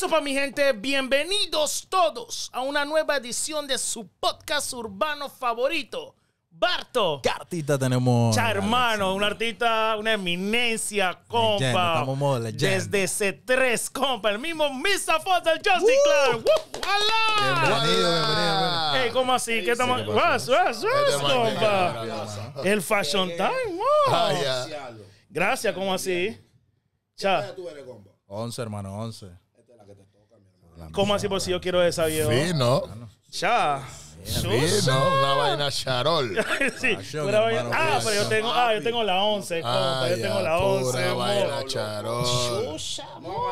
Eso para mi gente, bienvenidos todos a una nueva edición de su podcast urbano favorito. Barto. ¿Qué artista tenemos? Cha, hermano, un artista, una eminencia, compa. Legenda, estamos modo Desde C3, compa, el mismo Mr. Fox del Justin uh, Clark. Bienvenido, bienvenido, Ey, ¿cómo así? ¿Qué estamos? vas, ¿Qué compa! El Fashion eh, Time, eh, wow. Ah, Gracias, ¿cómo así? Cha. tú eres, compa? 11, hermano, 11. ¿Cómo así por si yo quiero esa vieja? Sí, no. Ya. Sí, No, una vaina charol. sí, una Ah, pero yo tengo, ah, yo tengo la 11. yo tengo la 11. Una vaina charol. vamos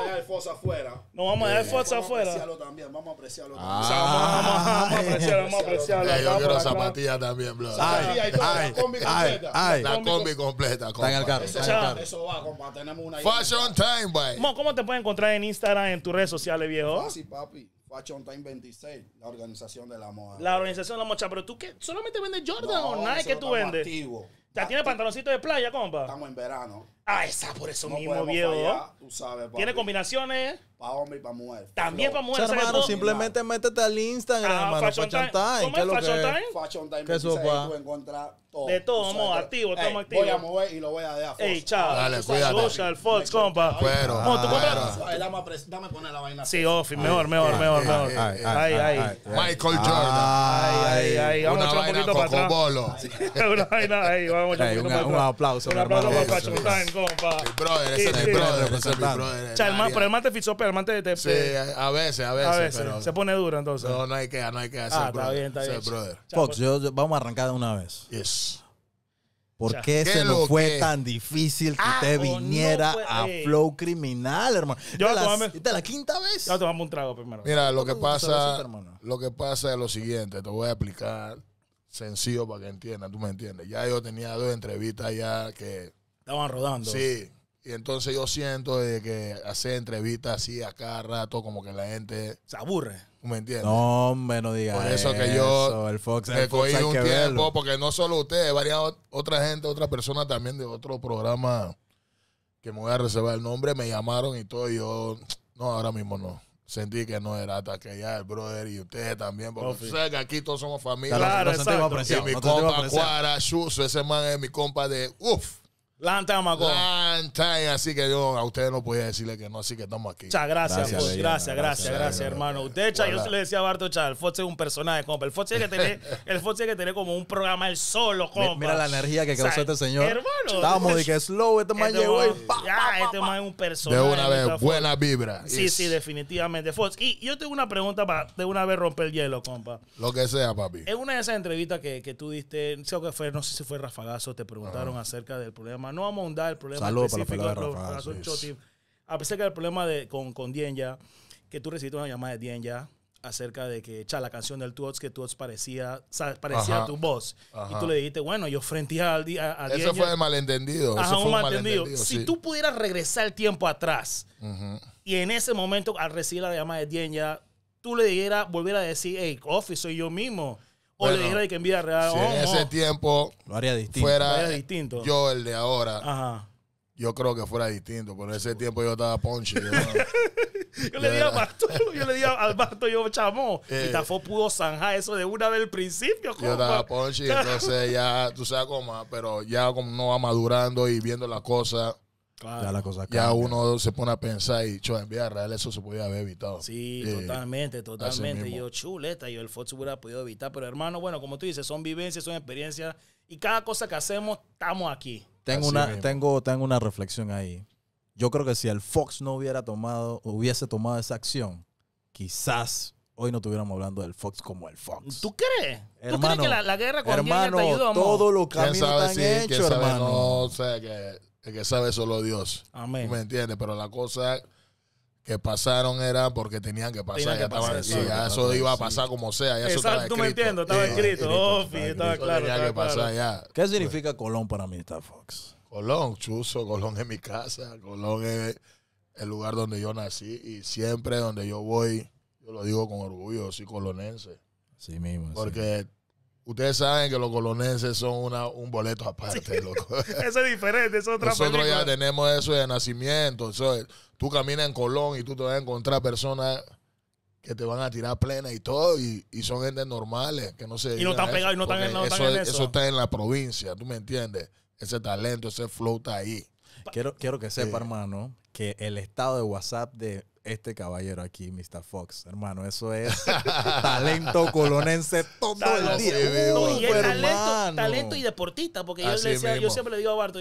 a dejar el fosa afuera. No, vamos a dejar el fosa afuera. Vamos a apreciarlo también, vamos a apreciarlo ah. vamos, a apreciarlo, vamos a yo quiero zapatillas también, bro. Ay, ay, ay, La combi completa. Está en el carro. Eso va, compa. Tenemos una. Fashion time, boy. ¿Cómo te puedes encontrar en Instagram, en tus redes sociales, viejo? Fácil, papi. Fashion Time 26, la organización de la mocha. La organización de la mocha, Pero tú qué, solamente vendes Jordan o Nike que tú vendes. Ya tiene tienes pantaloncito de playa, compa? Estamos en verano. Ah, esa, por eso no mismo, viejo. tú sabes, Tiene combinaciones. Para hombre y para mujer. También para mujer. Hermano, simplemente métete al Instagram, ah, hermano. Fashion, fashion Time. ¿Cómo es lo fashion Time? Fashion Time. eso va. encontrar todo. De todo, vamos, activo, estamos activos. Voy a mover y lo voy a dejar. Ey, chao. Dale, cuídate. Social Fox, compa. Pero. Dame poner la vaina. Sí, Offi, mejor, mejor, mejor, mejor. Ay, ay. Michael Jordan. Ay, ay, ay. Vamos a echar un poquito para atrás. Una vaina, ahí, vamos. Un aplauso, Un aplauso para Fashion Time, mi brother, ese es mi brother, ese es mi brother. O sea, el man, pero el te fichó, pero el man te... sí, a veces, a veces. se pone duro entonces. No, no hay que, no hay que ah, hacer, ah, brother. Está bien, está bien. Fox, pues. yo, vamos a arrancar de una vez. Yes. ¿Por qué, se nos fue tan difícil que ah, usted oh, viniera a Flow Criminal, hermano? Yo la, la quinta vez. Yo tomamos un trago primero. Mira, lo que pasa, lo que pasa es lo siguiente, te voy a explicar sencillo para que entiendas, tú me entiendes. Ya yo tenía dos entrevistas ya que Estaban rodando. Sí. Y entonces yo siento de que hacer entrevistas así a cada rato, como que la gente. Se aburre. ¿Me entiendes? No, hombre, no digas. Por eso, que yo. me Fox, un tiempo, porque no solo ustedes, varias otra gente, otra persona también de otro programa que me voy a reservar el nombre, me llamaron y todo. yo, no, ahora mismo no. Sentí que no era hasta que ya el brother y ustedes también, porque que aquí todos somos familia. Claro, no, mi compa Cuara, ese man es mi compa de uff. Lanta Macón. Lanta, así que yo a ustedes no podía decirle que no, así que estamos aquí. Muchas pues, gracias, gracias, gracias, gracias, gracias, hermano. Usted, yo le decía a Barto, el Fox es un personaje, compa. El Fox tiene que tener, como un programa el solo, compa. Mira, la energía que causó este señor. Hermano. Estábamos de que este slow, este man llegó Ya, este man es un personaje. De una vez, buena vibra. Sí, sí, definitivamente. Fox, y yo tengo una pregunta para de una vez romper el hielo, compa. Lo que sea, papi. En una de esas entrevistas que, tú diste, no que fue, no sé si fue Rafagazo, te preguntaron acerca del problema no vamos a ahondar el problema específico A pesar que el problema de, con, con que tú recibiste una llamada de Dienya acerca de que, Echa la canción del Tuots, que Tuots parecía, parecía tu voz. Y tú le dijiste, bueno, yo frente a, Dienya Eso fue malentendido. Eso fue un malentendido. si tú pudieras regresar el tiempo atrás y en ese momento, al recibir la llamada de Dienya tú le dijeras, volver a decir, hey, Coffee, soy yo mismo o le dijera que en vida real. Si en ese tiempo lo haría distinto. fuera distinto. yo el de ahora, Ajá. yo creo que fuera distinto, pero en ese tiempo yo estaba ponche. yo, le di a Barto, yo le di al Barto, yo chamo. y Tafo pudo zanjar eso de una vez al principio. Yo estaba ponche, entonces ya, tú sabes cómo, pero ya como no va madurando y viendo las cosas Claro. Ya la cosa Ya uno se pone a pensar y yo en vida real eso se podía haber evitado. Sí, eh, totalmente, totalmente. yo, chuleta, yo el Fox hubiera podido evitar. Pero hermano, bueno, como tú dices, son vivencias, son experiencias. Y cada cosa que hacemos, estamos aquí. Tengo una, tengo, tengo una reflexión ahí. Yo creo que si el Fox no hubiera tomado, hubiese tomado esa acción, quizás hoy no estuviéramos hablando del Fox como el Fox. ¿Tú crees? ¿Tú crees que la, guerra con hermano, te ayudó, Todo lo que están hecho, hermano. No, sé el que sabe solo Dios. Amén. ¿Me entiendes? Pero la cosa que pasaron eran porque tenían que pasar. ya eso, eso iba a pasar como sea. eso estaba tú me entiendes, estaba escrito. Oh, claro. ¿Qué significa Colón para mí, Star Fox? Colón, chuzo, Colón es mi casa, Colón es el lugar donde yo nací y siempre donde yo voy, yo lo digo con orgullo, soy colonense. Sí mismo. Porque Ustedes saben que los coloneses son un boleto aparte, loco. eso es diferente, eso es otra Nosotros ya tenemos eso de nacimiento. Eso tú caminas en Colón y tú te vas a encontrar personas que te van a tirar plena y todo, y, son gente normales, que no Y no están pegados y no están, en, eso, eso. está en la provincia, ¿tú me entiendes? Ese talento, ese flow está ahí. Quiero, quiero que sepa, hermano, que el estado de WhatsApp de este caballero aquí, Mr. Fox. Hermano, eso es talento colonense todo el día. Uh, talento, y deportista, porque yo, siempre le digo a Bardo,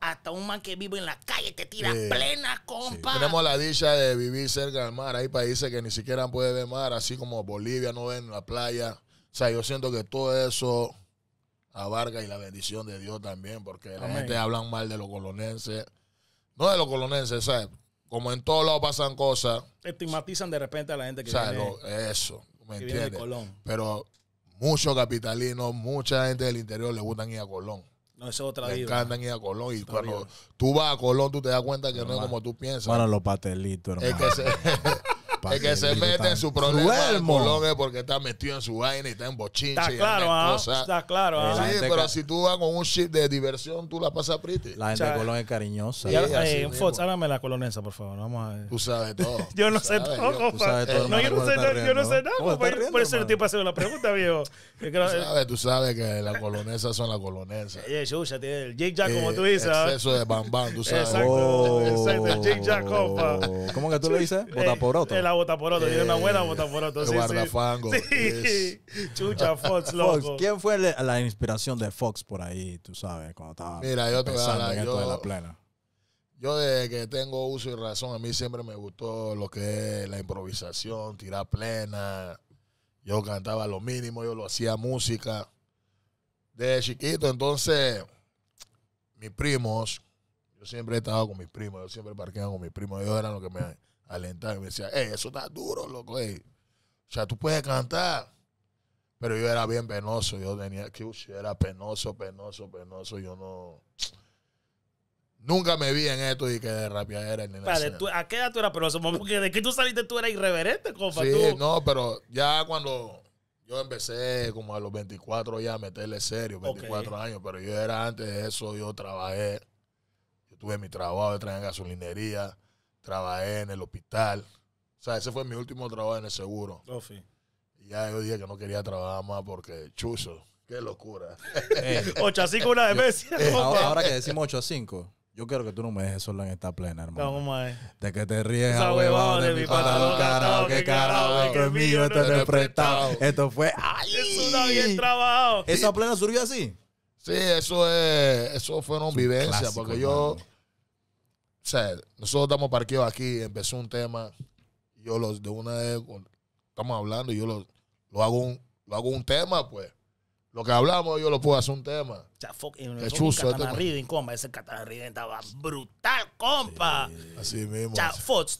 hasta un man que vive en la calle te tira plena, compa. Tenemos la dicha de vivir cerca del mar. Hay países que ni siquiera pueden ver mar, así como Bolivia no ven la playa. O sea, yo siento que todo eso abarca y la bendición de Dios también, porque realmente hablan mal de los colonenses. No de los colonenses, ¿sabes? como en todos lados pasan cosas. Estigmatizan de repente a la gente que viene, eso, ¿me Colón. Pero muchos capitalinos, mucha gente del interior le gustan ir a Colón. No, eso es otra vida. le encantan ir a Colón. Y cuando tú vas a Colón, tú te das cuenta que no, es como tú piensas. bueno los pastelitos, hermano. Es es que se mete en su problema el colón es porque está metido en su vaina y está en bochinche. Está y claro, ah, está claro. Ah. Sí, pero si tú vas con un chip de diversión, tú la pasas pretty. La gente de Colón es cariñosa. Y ahora, eh, háblame la colonesa, por favor. Vamos a Tú sabes todo. yo no sé todo, yo, No, yo no sé, yo no sé nada. Por eso el tipo haciendo la pregunta, viejo. Eh, tú sabes que las colonesas son las colonesas. ya tiene el Jake Jack, como eh, tú dices. ¿ah? Eso de bambán, tú sabes. Exacto. Oh. El Jake Jack, compa. ¿Cómo que tú le dices? Bota por otro por otro. Tiene una buena bota por otro. Eh, sí, guardafango. Chucha, Fox, loco. ¿Quién fue la, inspiración de Fox por ahí, tú sabes, cuando estaba Mira, yo te de la plena? Yo desde que tengo uso y razón, a mí siempre me gustó lo que es la improvisación, tirar plena. Yo cantaba lo mínimo, yo lo hacía música. Desde chiquito, entonces, mis primos, yo siempre he estado con mis primos, yo siempre parqueaba con mis primos, ellos eran los que me alentar. Me decía, hey, eso está duro, loco, O sea, tú puedes cantar. Pero yo era bien penoso, yo tenía que, era penoso, penoso, penoso, yo no... Nunca me vi en esto y que de era ni nada. ¿A qué edad tú eras penoso? Porque de que tú saliste tú eras irreverente, compa. Sí, no, pero ya cuando yo empecé como a los 24 ya a meterle serio, 24 años, pero yo era antes de eso, yo trabajé, yo tuve mi trabajo, de traer gasolinería, trabajé en el hospital. O sea, ese fue mi último trabajo en el seguro. Oh, sí. Y ya yo dije que no quería trabajar más porque chuzo. Qué locura. 8 eh, a 5 una demencia. Eh, eh, ahora, ahora que decimos 8 a 5. Yo quiero que tú no me dejes solo en esta plena, hermano. No, de que te ríes a huevón de, mi No, Carajo, Qué carajo, que es mío, esto no es prestado. Esto fue. ¡Ay! Es una bien trabajado. ¿Esa plena surgió así? Sí, eso es, eso fueron vivencias, porque yo, o sea, nosotros estamos parqueados aquí, empezó un tema, yo los de una vez estamos hablando, yo lo, lo hago un, lo hago un tema, pues. Lo que hablamos, yo lo puedo hacer un tema. O sea, fuck, este Ese estaba brutal, compa. así mismo.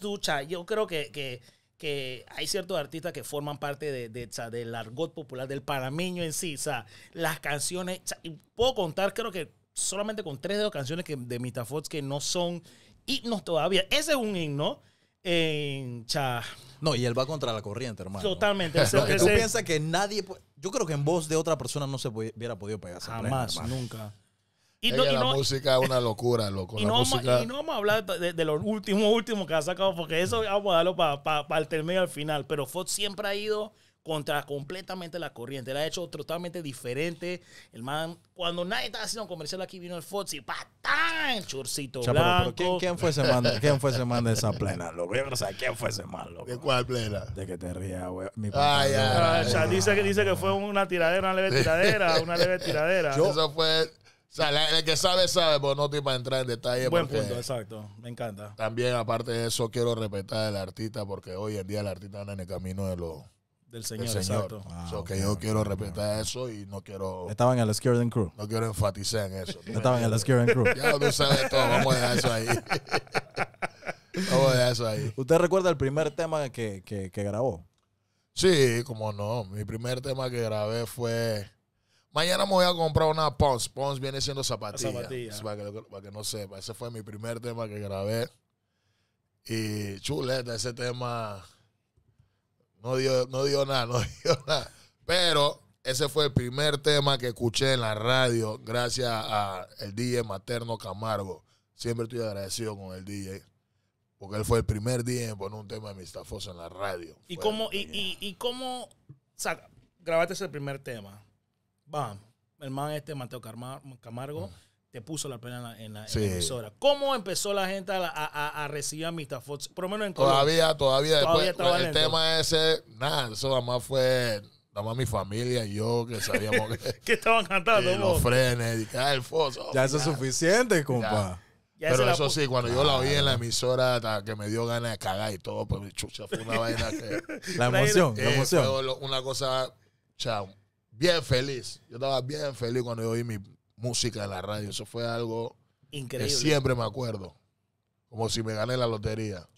tú, yo creo que, que, que, hay ciertos artistas que forman parte de, de del argot popular, del panameño en sí. O sea, las canciones. y puedo contar, creo que solamente con tres de las canciones que, de Mita Fox que no son himnos todavía. Ese es un himno. En eh, cha. No, y él va contra la corriente, hermano. Totalmente. tú piensas que nadie. Yo creo que en voz de otra persona no se hubiera podido pegar. Jamás, nunca. Y la música es una locura, loco. Y, no, vamos a hablar de, los últimos, que ha sacado, porque eso vamos a darlo para el término al final. Pero Fox siempre ha ido contra completamente la corriente. Él ha hecho totalmente diferente. El man, cuando nadie estaba haciendo comercial aquí, vino el Fox y ¡patán! Chorcito blanco. ¿quién, fue ese man, de esa plena, loco? Yo no quién fue ese man, loco. ¿De cuál plena? De que te rías, güey. Ay, ya, dice, que, dice que fue una tiradera, una leve tiradera, una leve tiradera. eso fue... O sea, el que sabe, sabe, pero pues no te para entrar en detalle. Buen punto, exacto. Me encanta. También, aparte de eso, quiero respetar al artista, porque hoy en día el artista anda en el camino de los del señor, exacto. Ah, que yo quiero respetar eso y no quiero. Estaban en la Skirden Crew. No quiero enfatizar en eso. Estaba Estaban en la Skirden Crew. ya no sabes todo, vamos a dejar eso ahí. vamos a dejar eso ahí. ¿Usted recuerda el primer tema que, que, grabó? Sí, como no. Mi primer tema que grabé fue. Mañana me voy a comprar una Pons. Pons viene siendo zapatillas. Zapatilla. Para, que, para que no sepa. Ese fue mi primer tema que grabé. Y chuleta, ese tema no dio, no dio nada, no dio nada. Pero ese fue el primer tema que escuché en la radio gracias al DJ Materno Camargo. Siempre estoy agradecido con el DJ. Porque él fue el primer DJ en poner un tema de Mistafoso en la radio. ¿Y cómo, y, cómo, grabaste ese primer tema? Va, el man este, Mateo Camargo te puso la pena en la, emisora. ¿Cómo empezó la gente a, a, a recibir a Mr. Fox? Por lo menos en Colombia. Todavía, todavía. después, el tema ese, nada, eso nada más fue nada más mi familia y yo que sabíamos que, que estaban cantando. los frenes, y ah, el foso. Oh, ya eso es suficiente, compa. pero eso sí, cuando yo la oí en la emisora que me dio ganas de cagar y todo, mi pues, chucha, fue una vaina que... La emoción, la eh, emoción. Fue una cosa, chao, bien feliz. Yo estaba bien feliz cuando yo oí mi música en la radio. Eso fue algo Increíble. que siempre me acuerdo. Como si me gané la lotería.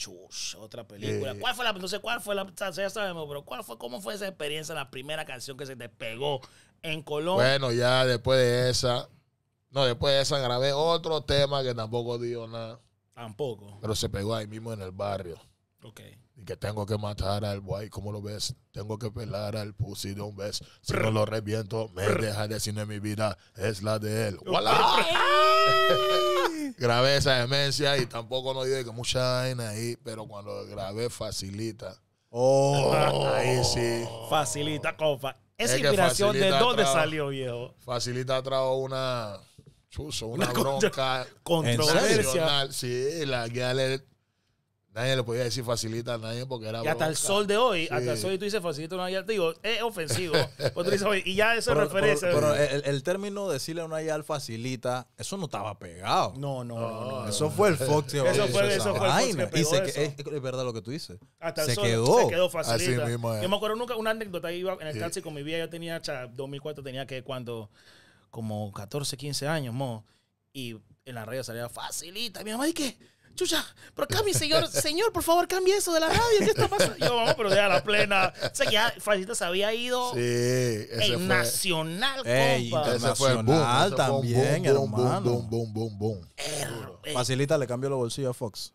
otra película. Eh, ¿Cuál fue la, no sé cuál fue la, ya sabemos, pero cómo fue esa experiencia, la primera canción que se te pegó en Colombia? Bueno, ya después de esa, no, después de esa grabé otro tema que tampoco dio nada. Tampoco. Pero se pegó ahí mismo en el barrio. Ok que tengo que matar al guay, ¿cómo lo ves? Tengo que pelar al pussy de un beso. Si no lo reviento, me deja de cine mi vida, es la de él. grabé esa demencia y tampoco no digo que mucha vaina ahí, pero cuando grabé facilita. Oh, ahí sí. Facilita, compa. Esa inspiración de dónde salió, viejo. Facilita trajo una una, bronca controversia. Sí, la guía Nadie le podía decir facilita a nadie porque era. Y hasta el sol de hoy, hasta el sol y hoy tú dices facilita a una yal, digo, es ofensivo. Pues y ya eso referencia. Pero, el, término decirle a una yal facilita, eso no estaba pegado. No, no. no, eso fue el Fox. eso, fue, eso fue el Fox que y Es, verdad lo que tú dices. Hasta se el sol, quedó. Se quedó facilita. Así Yo me acuerdo nunca, una anécdota, iba en el taxi con mi vida yo tenía, 2004 tenía que cuando, como 14, 15 años, mo, y en la radio salía facilita. Mi mamá, ¿y qué? chucha, pero cambie, señor, señor, por favor, cambie eso de la radio, ¿qué está pasando? Yo, vamos, pero ya la plena. O sea, que ya Francisco se había ido sí, ese en Nacional, ey, compa. Ese fue también, boom, hermano. Boom, boom, boom, boom, boom. Facilita, le cambio los bolsillos a Fox.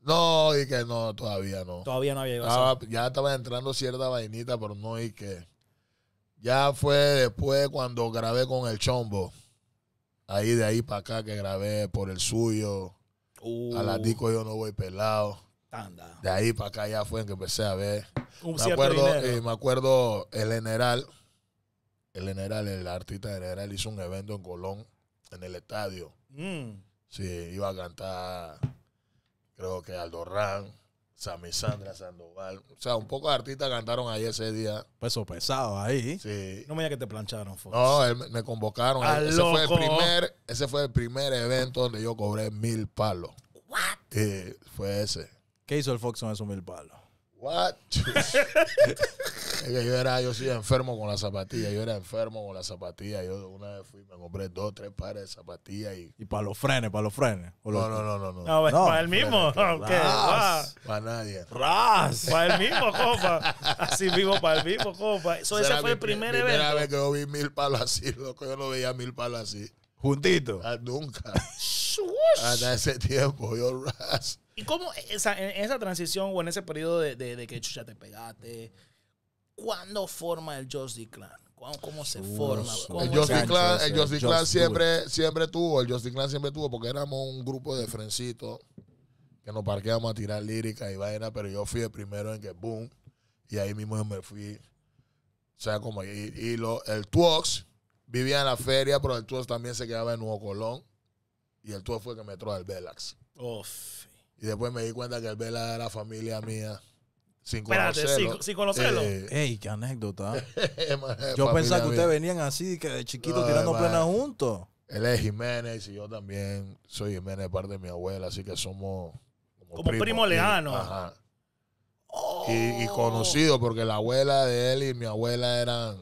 No, y que no, todavía no. Todavía no había llegado. Ah, ya estaba entrando cierta vainita, pero no, y que... Ya fue después cuando grabé con el Chombo. Ahí de ahí para acá que grabé por el suyo. Uh. A la disco yo no voy pelado. De ahí para acá ya fue en que empecé a ver. Eh, me, acuerdo, el general, el general, el artista general hizo un evento en Colón, en el estadio. Mm. Sí, iba a cantar, creo que Aldo Sammy Sandra Sandoval. O sea, un poco de artistas cantaron ahí ese día. Peso pesado ahí. Sí. No me digas que te plancharon, Fox. No, me convocaron. ese, fue el primer, ese fue el primer evento donde yo cobré mil palos. ¿What? fue ese. ¿Qué hizo el Fox con esos mil palos? yo era, yo sí enfermo con la zapatilla, Yo era enfermo con la zapatilla, Yo una vez fui, me compré dos, tres pares de zapatillas y. Y para los frenes, para los frenes. No, no, no, no, no. Pues, para el mismo. Para nadie. Ras. Para el mismo, compa. Así vivo para el mismo, compa. Eso ese fue el primer evento. Primera vez que yo vi mil palos así, loco. Yo no veía mil palos así. Juntito. Ah, nunca. Hasta ese tiempo, yo ras. ¿Y cómo esa, en esa transición o en ese periodo de, de, de que chucha te pegaste, cuándo forma el Josie Clan? ¿Cómo, cómo se forma? el Josie Clan, el Clan siempre, siempre tuvo, el Josie Clan siempre tuvo, porque éramos un grupo de frencitos que nos parqueamos a tirar lírica y vaina, pero yo fui el primero en que boom, y ahí mismo yo me fui. O sea, como, y, el Tuox vivía en la feria, pero el Tuox también se quedaba en Nuevo Colón, y el Tuox fue el que me trajo al Velax. Y después me di cuenta que el Vela era la familia mía. Sin conocerlo. sin, sin conocerlo. Eh, ¡Ey, qué anécdota! yo pensaba que ustedes venían así, que de chiquitos tirando plena juntos. Él es Jiménez y yo también soy Jiménez, parte de mi abuela, así que somos como, primo leano. Ajá. Oh. Y, conocido, porque la abuela de él y mi abuela eran,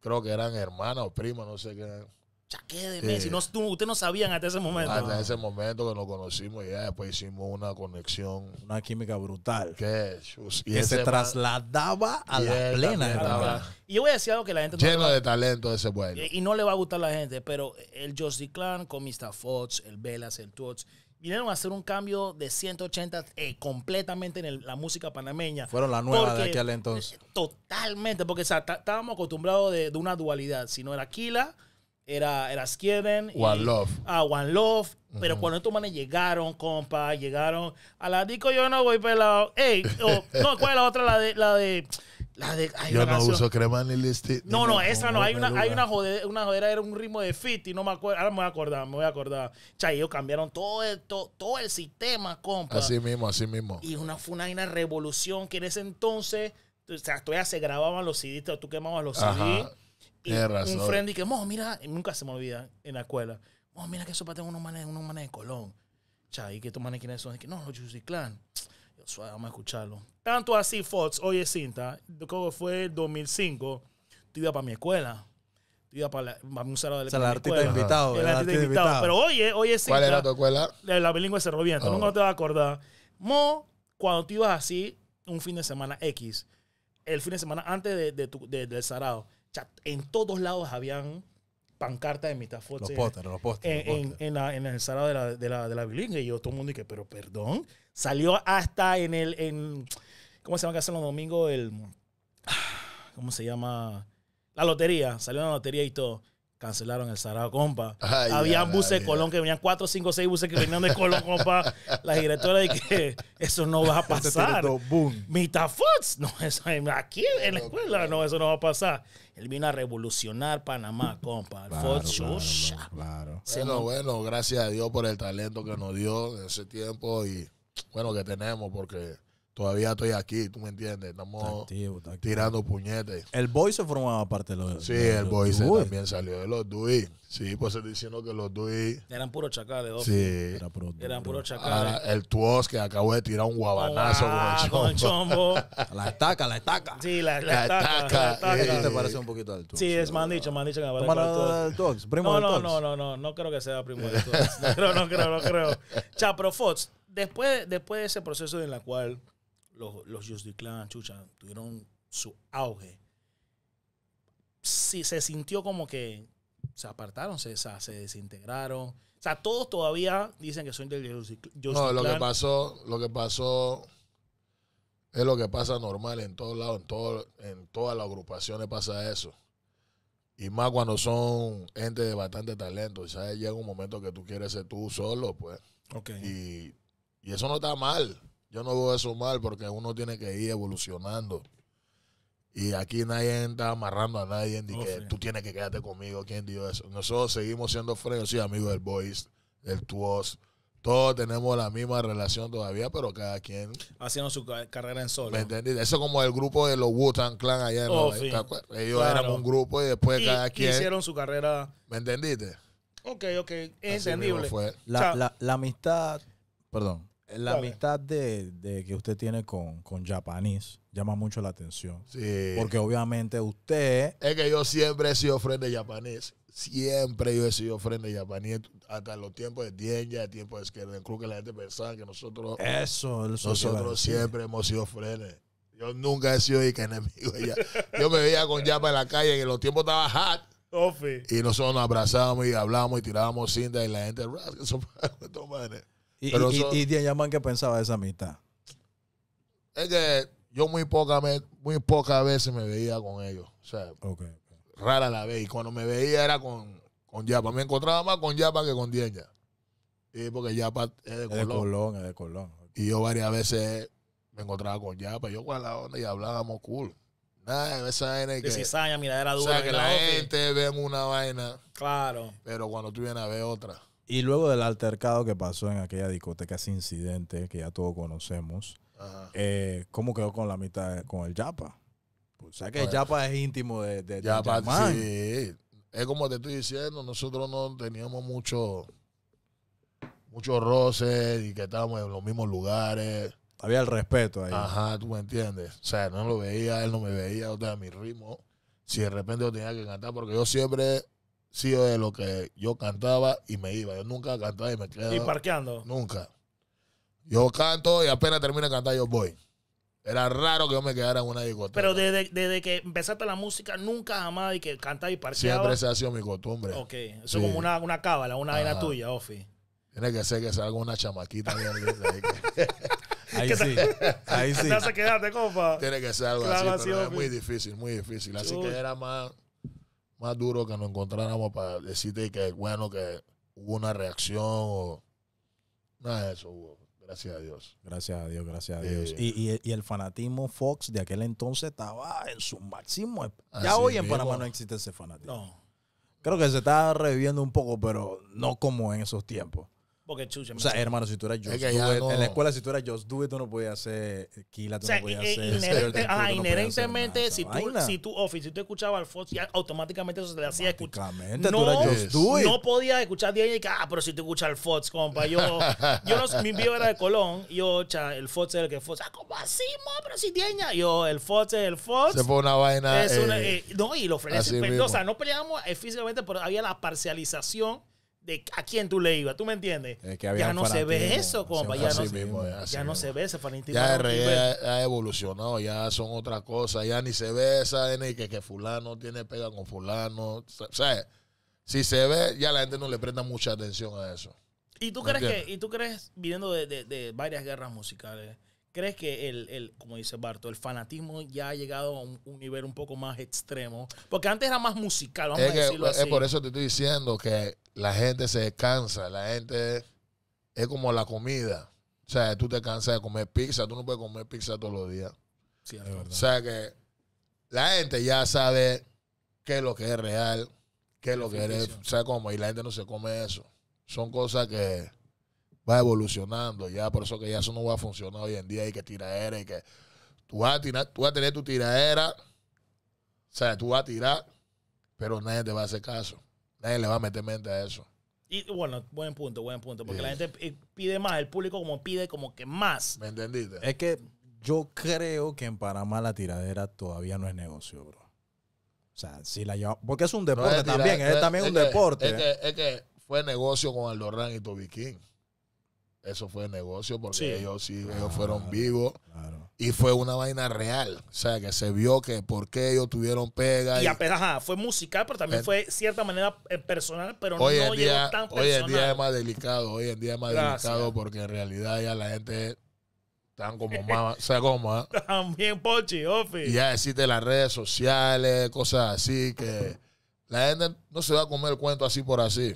creo que eran hermanos, o no sé qué. Chaqué de Messi. No, ustedes no sabían hasta ese momento. Hasta ese momento que nos conocimos y después hicimos una conexión. Una química brutal. Que, y se trasladaba a la plena. y yo voy a decir algo que la gente... Lleno de talento ese bueno. Y, no le va a gustar a la gente, pero el Josie Clan con Mr. Fox, el Velas, el Tots vinieron a hacer un cambio de 180 eh, completamente en la música panameña. Fueron la nueva de aquel entonces. Totalmente, porque estábamos acostumbrados de, de, una dualidad, sino era Aquila era, era One y, Love. Ah, One Love. Pero cuando estos manes llegaron, compa, llegaron a la disco Yo No Voy Pelado. Ey, oh, no, ¿cuál es la otra? La de... La de la de, yo no uso crema el este No, no, esa no. Hay una, hay una jodera, una jodera, era un ritmo de fit y no me acuerdo. Ahora me voy a acordar, me voy a acordar. Chay, ellos cambiaron todo el, todo, todo el sistema, compa. Así mismo, así mismo. Y una, fue una, una revolución que en ese entonces, o sea, todavía se grababan los CDs, tú quemabas los Ajá. Y razón. un friend y que, mo, mira, nunca se me olvida en la escuela. Mo, mira que eso para tener unos manes, unos manes de Colón. chay y que estos manes quiénes son. Y no, los Juicy Clan. Yo, suave, vamos a escucharlo. Tanto así, Fox, oye, cinta, como fue el 2005, tú ibas para mi escuela. Tú ibas para, un salado de la o sea, el artista invitado. El, artista invitado. Pero oye, oye, cinta. ¿Cuál era tu escuela? La, la bilingüe Cerro Viento. Oh. Nunca te vas a acordar. Mo, cuando tú ibas así, un fin de semana X, el fin de semana antes de, del sarado, en todos lados habían pancartas de mitad En, la, en el salón de la, de bilingüe. Y yo, todo el mundo, dije, pero perdón. Salió hasta en el. ¿Cómo se llama que hacen los domingos? El. Ah, ¿Cómo se llama? La lotería. Salió en la lotería y todo cancelaron el Sarao, compa. Habían buses de Colón que venían cuatro, cinco, seis buses que venían de Colón, compa. La directora de que eso no va a pasar. Mita Fox, no, eso, aquí en la escuela, no, eso no va a pasar. Él vino a revolucionar Panamá, compa. Fox, claro, claro, Bueno, bueno, gracias a Dios por el talento que nos dio en ese tiempo y bueno, que tenemos porque todavía estoy aquí, ¿tú me entiendes? Estamos tirando puñetes. El Boy se formaba parte de los. Sí, el Boy también salió de los Dui. Sí, pues diciendo que los Dui. Eran puros chacales, Sí. Era puro, eran puros ah, chacales. el Tuos que acabó de tirar un guabanazo ah, con el chombo. la estaca, la estaca. Sí, la, la estaca. La estaca. Eh. Este te parece un poquito al Tuos? Sí, es me han dicho, más dicho que me parece el Tuos. Primo no, no, no, no, no, no creo que sea primo del Tuos. No, no creo, no creo. Cha, pero Fox, después, de ese proceso en el cual los, los Clan, chucha, tuvieron su auge. Sí, se sintió como que se apartaron, se, se desintegraron. O sea, todos todavía dicen que son del Just No, lo que pasó, lo que pasó es lo que pasa normal en todos lados, en, todo, en todas las agrupaciones pasa eso. Y más cuando son gente de bastante talento, ¿sabes? Llega un momento que tú quieres ser tú solo, pues. Y, y eso no está mal. Yo no veo eso mal porque uno tiene que ir evolucionando. Y aquí nadie está amarrando a nadie oh, que tú tienes que quedarte conmigo. ¿Quién dijo eso? Nosotros seguimos siendo fríos, sí, amigos del Boys, del Tuos. Todos tenemos la misma relación todavía, pero cada quien. Haciendo su carrera en solo. ¿Me entendiste? Eso como el grupo de los Wu-Tang Clan allá en oh, los, Ellos eran un grupo y después cada quien. Hicieron su carrera. ¿Me entendiste? Ok, ok. Es entendible. la amistad. Perdón la mitad amistad de, que usted tiene con, con llama mucho la atención. Porque obviamente usted. Es que yo siempre he sido frente de Siempre yo he sido friend de Hasta los tiempos de Dienja, tiempos de Esquerda, Creo que la gente pensaba que nosotros. Eso, Nosotros siempre hemos sido frenes. Yo nunca he sido enemigo. yo me veía con Japa en la calle, y en los tiempos estaba hot. Y nosotros nos abrazábamos y hablábamos y tirábamos cinta y la gente, ¿Y, y, qué pensaba de esa amistad? Es que yo muy pocas muy pocas veces me veía con ellos. O sea, rara la vez. Y cuando me veía era con, Yapa. Me encontraba más con Yapa que con Dian Y porque Yapa es de Colón. Es de Colón, es de Colón. Y yo varias veces me encontraba con Yapa. Yo con la onda y hablábamos cool. Nada, esa vaina que... que la, gente ve una vaina. Claro. Pero cuando tú vienes a ver otra... Y luego del altercado que pasó en aquella discoteca, ese incidente que ya todos conocemos, eh, ¿cómo quedó con la mitad, con el Yapa? o sea que el Yapa es íntimo de, de, sí. Es como te estoy diciendo, nosotros no teníamos mucho muchos roces y que estábamos en los mismos lugares. Había el respeto ahí. Ajá, tú me entiendes. O sea, no lo veía, él no me veía, o sea, mi ritmo. Si de repente yo tenía que cantar, porque yo siempre sí de lo que yo cantaba y me iba. Yo nunca cantaba y me quedaba. ¿Y parqueando? Nunca. Yo canto y apenas termino de cantar yo voy. Era raro que yo me quedara en una discoteca. Pero desde, desde que empezaste la música, nunca jamás y que cantar y parqueaba. Siempre se ha sido mi costumbre. Ok. Eso es como una, una cábala, una vaina tuya, Ofi. Tiene que ser que salga una chamaquita. Ahí sí. Ahí sí. Te hace quedarte, compa. Tiene que ser algo así, pero es muy difícil, muy difícil. Así que era más más duro que nos encontráramos para decirte que, bueno, que hubo una reacción o nada de eso Gracias a Dios. Gracias a Dios, gracias a Dios. Eh, y, y, el fanatismo Fox de aquel entonces estaba en su máximo. ya hoy en Panamá no existe ese fanatismo. No. Creo que se está reviviendo un poco, pero no como en esos tiempos. Porque chucha, O sea, hermano, si tú eras yo, es en la escuela, si tú eras yo, tú no podías hacer Kila, tú no podías hacer. Inherente, inherentemente, si, tú, si tú, si tú escuchabas al Fox, ya automáticamente eso se le hacía escuchar. No, no podías escuchar DJ y que, ah, pero si tú escuchas al Fox, compa, yo, yo no, mi video era de Colón, y yo, cha, el Fox era el que Fox, ah, ¿cómo así, mo? Pero si Dieña, yo, el Fox es el Fox. Se pone una vaina. Es eh, eh, no, y lo frenes, o sea, no peleamos eh, físicamente, pero había la parcialización a quién tú le ibas, ¿tú me entiendes? ya no se ve eso, compa, ya, no, se ve esa fanatismo. Ya ha evolucionado, ya son otras cosas, ya ni se ve esa ni que, que fulano tiene pega con fulano, o sea, si se ve, ya la gente no le presta mucha atención a eso. ¿Y tú crees que, y tú crees, viniendo de varias guerras musicales, ¿Crees que el, el, como dice Barto, el fanatismo ya ha llegado a un, nivel un poco más extremo? Porque antes era más musical, vamos es a decirlo así. Es por eso te estoy diciendo que la gente se cansa, la gente es como la comida. O sea, tú te cansas de comer pizza, tú no puedes comer pizza todos los días. Sí, es verdad. O sea que la gente ya sabe qué es lo que es real, qué es lo que es, sabe cómo, y la gente no se come eso. Son cosas que va evolucionando ya, por eso que ya eso no va a funcionar hoy en día, y que tiradera y que tú vas a tú vas a tener tu tiradera, o sea, tú vas a tirar, pero nadie te va a hacer caso, nadie le va a meter mente a eso. Y bueno, buen punto, buen punto, porque la gente eh, pide más, el público como pide como que más. ¿Me entendiste? Es que yo creo que en Panamá la tiradera todavía no es negocio, bro. O sea, si la llevamos, porque es un deporte también, es, también un deporte. es que, fue negocio con Aldorán y Tobiquín eso fue negocio porque ellos sí, ellos fueron vivos. Y fue una vaina real. O sea, que se vio que por qué ellos tuvieron pega. Y, fue musical, pero también fue cierta manera eh, personal, pero hoy no en llegó día, tan personal. Hoy en día es más delicado, hoy en día es más delicado porque en realidad ya la gente están como más, o sea, como, ah. También Pochi, Ofi. Y ya existe las redes sociales, cosas así que la gente no se va a comer el cuento así por así.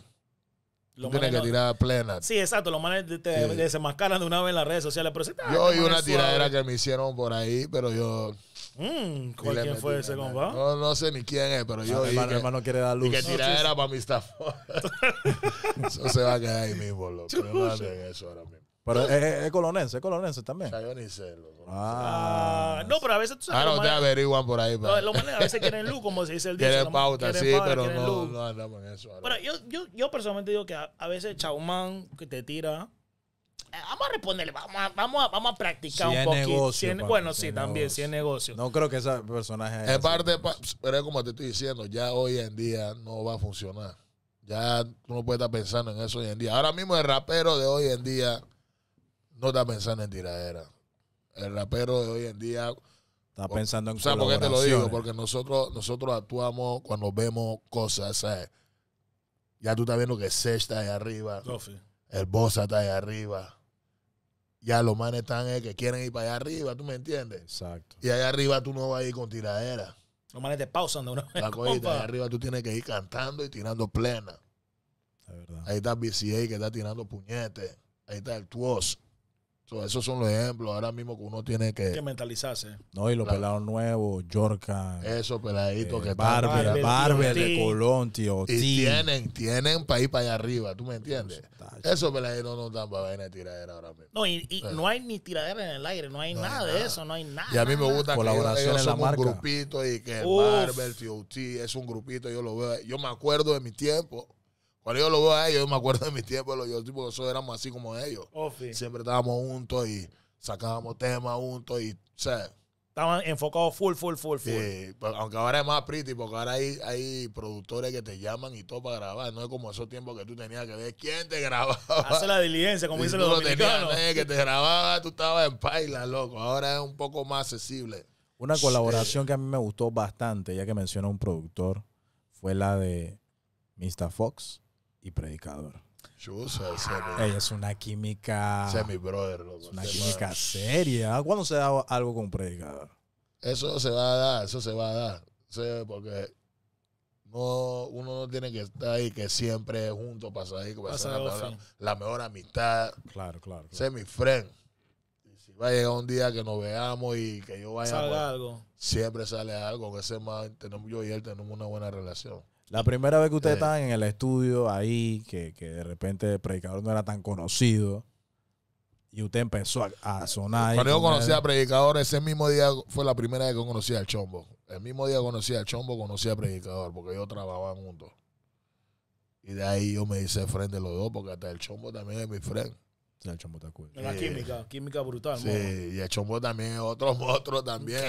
Tiene tienes que tirar plena. Sí, exacto. Los manes te, mascaran desenmascaran de una vez en las redes sociales. Pero ah, yo oí una tiradera que me hicieron por ahí, pero yo. Mm, ¿Cuál quién fue ese compa? No, no sé ni quién es, pero ah, yo. Mi hermano, hermano, quiere dar luz. Y que tiradera no, para mi staff. eso se va a quedar ahí mismo, loco. No eso ahora mismo. Pero es, colonense, es colonense también. O sea, yo Ah, no, pero a veces tú sabes. Ah, no, te averiguan por ahí. Pues. a veces quieren luz, como se dice el día. Quieren pauta, sí, pero no, andamos en eso. Pero yo, yo, yo personalmente digo que a, veces Chau que te tira. Eh, vamos a responderle, vamos a, vamos vamos a practicar un poquito. si bueno, sí, también, si es negocio. No creo que ese personaje. Es, es parte, pero es como te estoy diciendo, ya hoy en día no va a funcionar. Ya tú no puedes estar pensando en eso hoy en día. Ahora mismo el rapero de hoy en día no está pensando en tiradera. El rapero de hoy en día... Está pensando en ¿Sabes por qué te lo digo? Porque nosotros, nosotros actuamos cuando vemos cosas, Ya tú estás viendo que Sech está ahí arriba. El Bosa está ahí arriba ya los manes están eh, que quieren ir para allá arriba, ¿tú me entiendes? Exacto. Y allá arriba tú no vas a ir con tiradera. Los manes te pausan de una vez. La allá arriba tú tienes que ir cantando y tirando plena. Ahí está BCA que está tirando puñete Ahí está el Tuos esos son los ejemplos ahora mismo que uno tiene que. Que mentalizarse. No, y los pelados nuevos, Jorka Esos peladitos eh, que Barber, Barber, de Colón, tío. Y tienen, tienen para para allá arriba, ¿tú me entiendes? esos peladitos no dan para venir tiradera ahora No, y, eh. no hay ni tiradera en el aire, no hay, nada, de eso, no hay nada. Y a mí me gusta Colaboración que la grupito y que el Barber, tío, es un grupito, yo lo veo. Yo me acuerdo de mi tiempo yo lo veo a ellos, yo me acuerdo de mis tiempos, yo tipo, nosotros éramos así como ellos. Oh, Siempre estábamos juntos y sacábamos temas juntos y, Estaban enfocados full, full, full, full. Sí, pues, aunque ahora es más pretty, porque ahora hay, productores que te llaman y todo para grabar. No es como esos tiempos que tú tenías que ver quién te grababa. Hace la diligencia, como dicen los dominicanos. que te grababa, tú estabas en paila, loco. Ahora es un poco más accesible. Una colaboración que a mí me gustó bastante, ya que menciona un productor, fue la de Mr. Fox y predicador. Ella es una química. semi mi brother, una química seria. ¿Cuándo se da algo con un predicador? Eso se va a dar, eso se va a dar. Sí, porque no, uno no tiene que estar ahí que siempre juntos pasa ahí, la, mejor, amistad. Claro, claro. mi friend. si va a llegar un día que nos veamos y que yo vaya. algo. Siempre sale algo. que ese yo y él tenemos una buena relación. La primera vez que ustedes estaba estaban en el estudio ahí, que, de repente el predicador no era tan conocido, y usted empezó a, sonar. Cuando yo conocí al predicador, ese mismo día fue la primera vez que conocí al chombo. El mismo día que conocí al chombo, conocí al predicador, porque ellos trabajaban juntos. Y de ahí yo me hice frente los dos, porque hasta el chombo también es mi friend el chombo La química, química brutal. Sí, y el chombo también es otro monstruo también.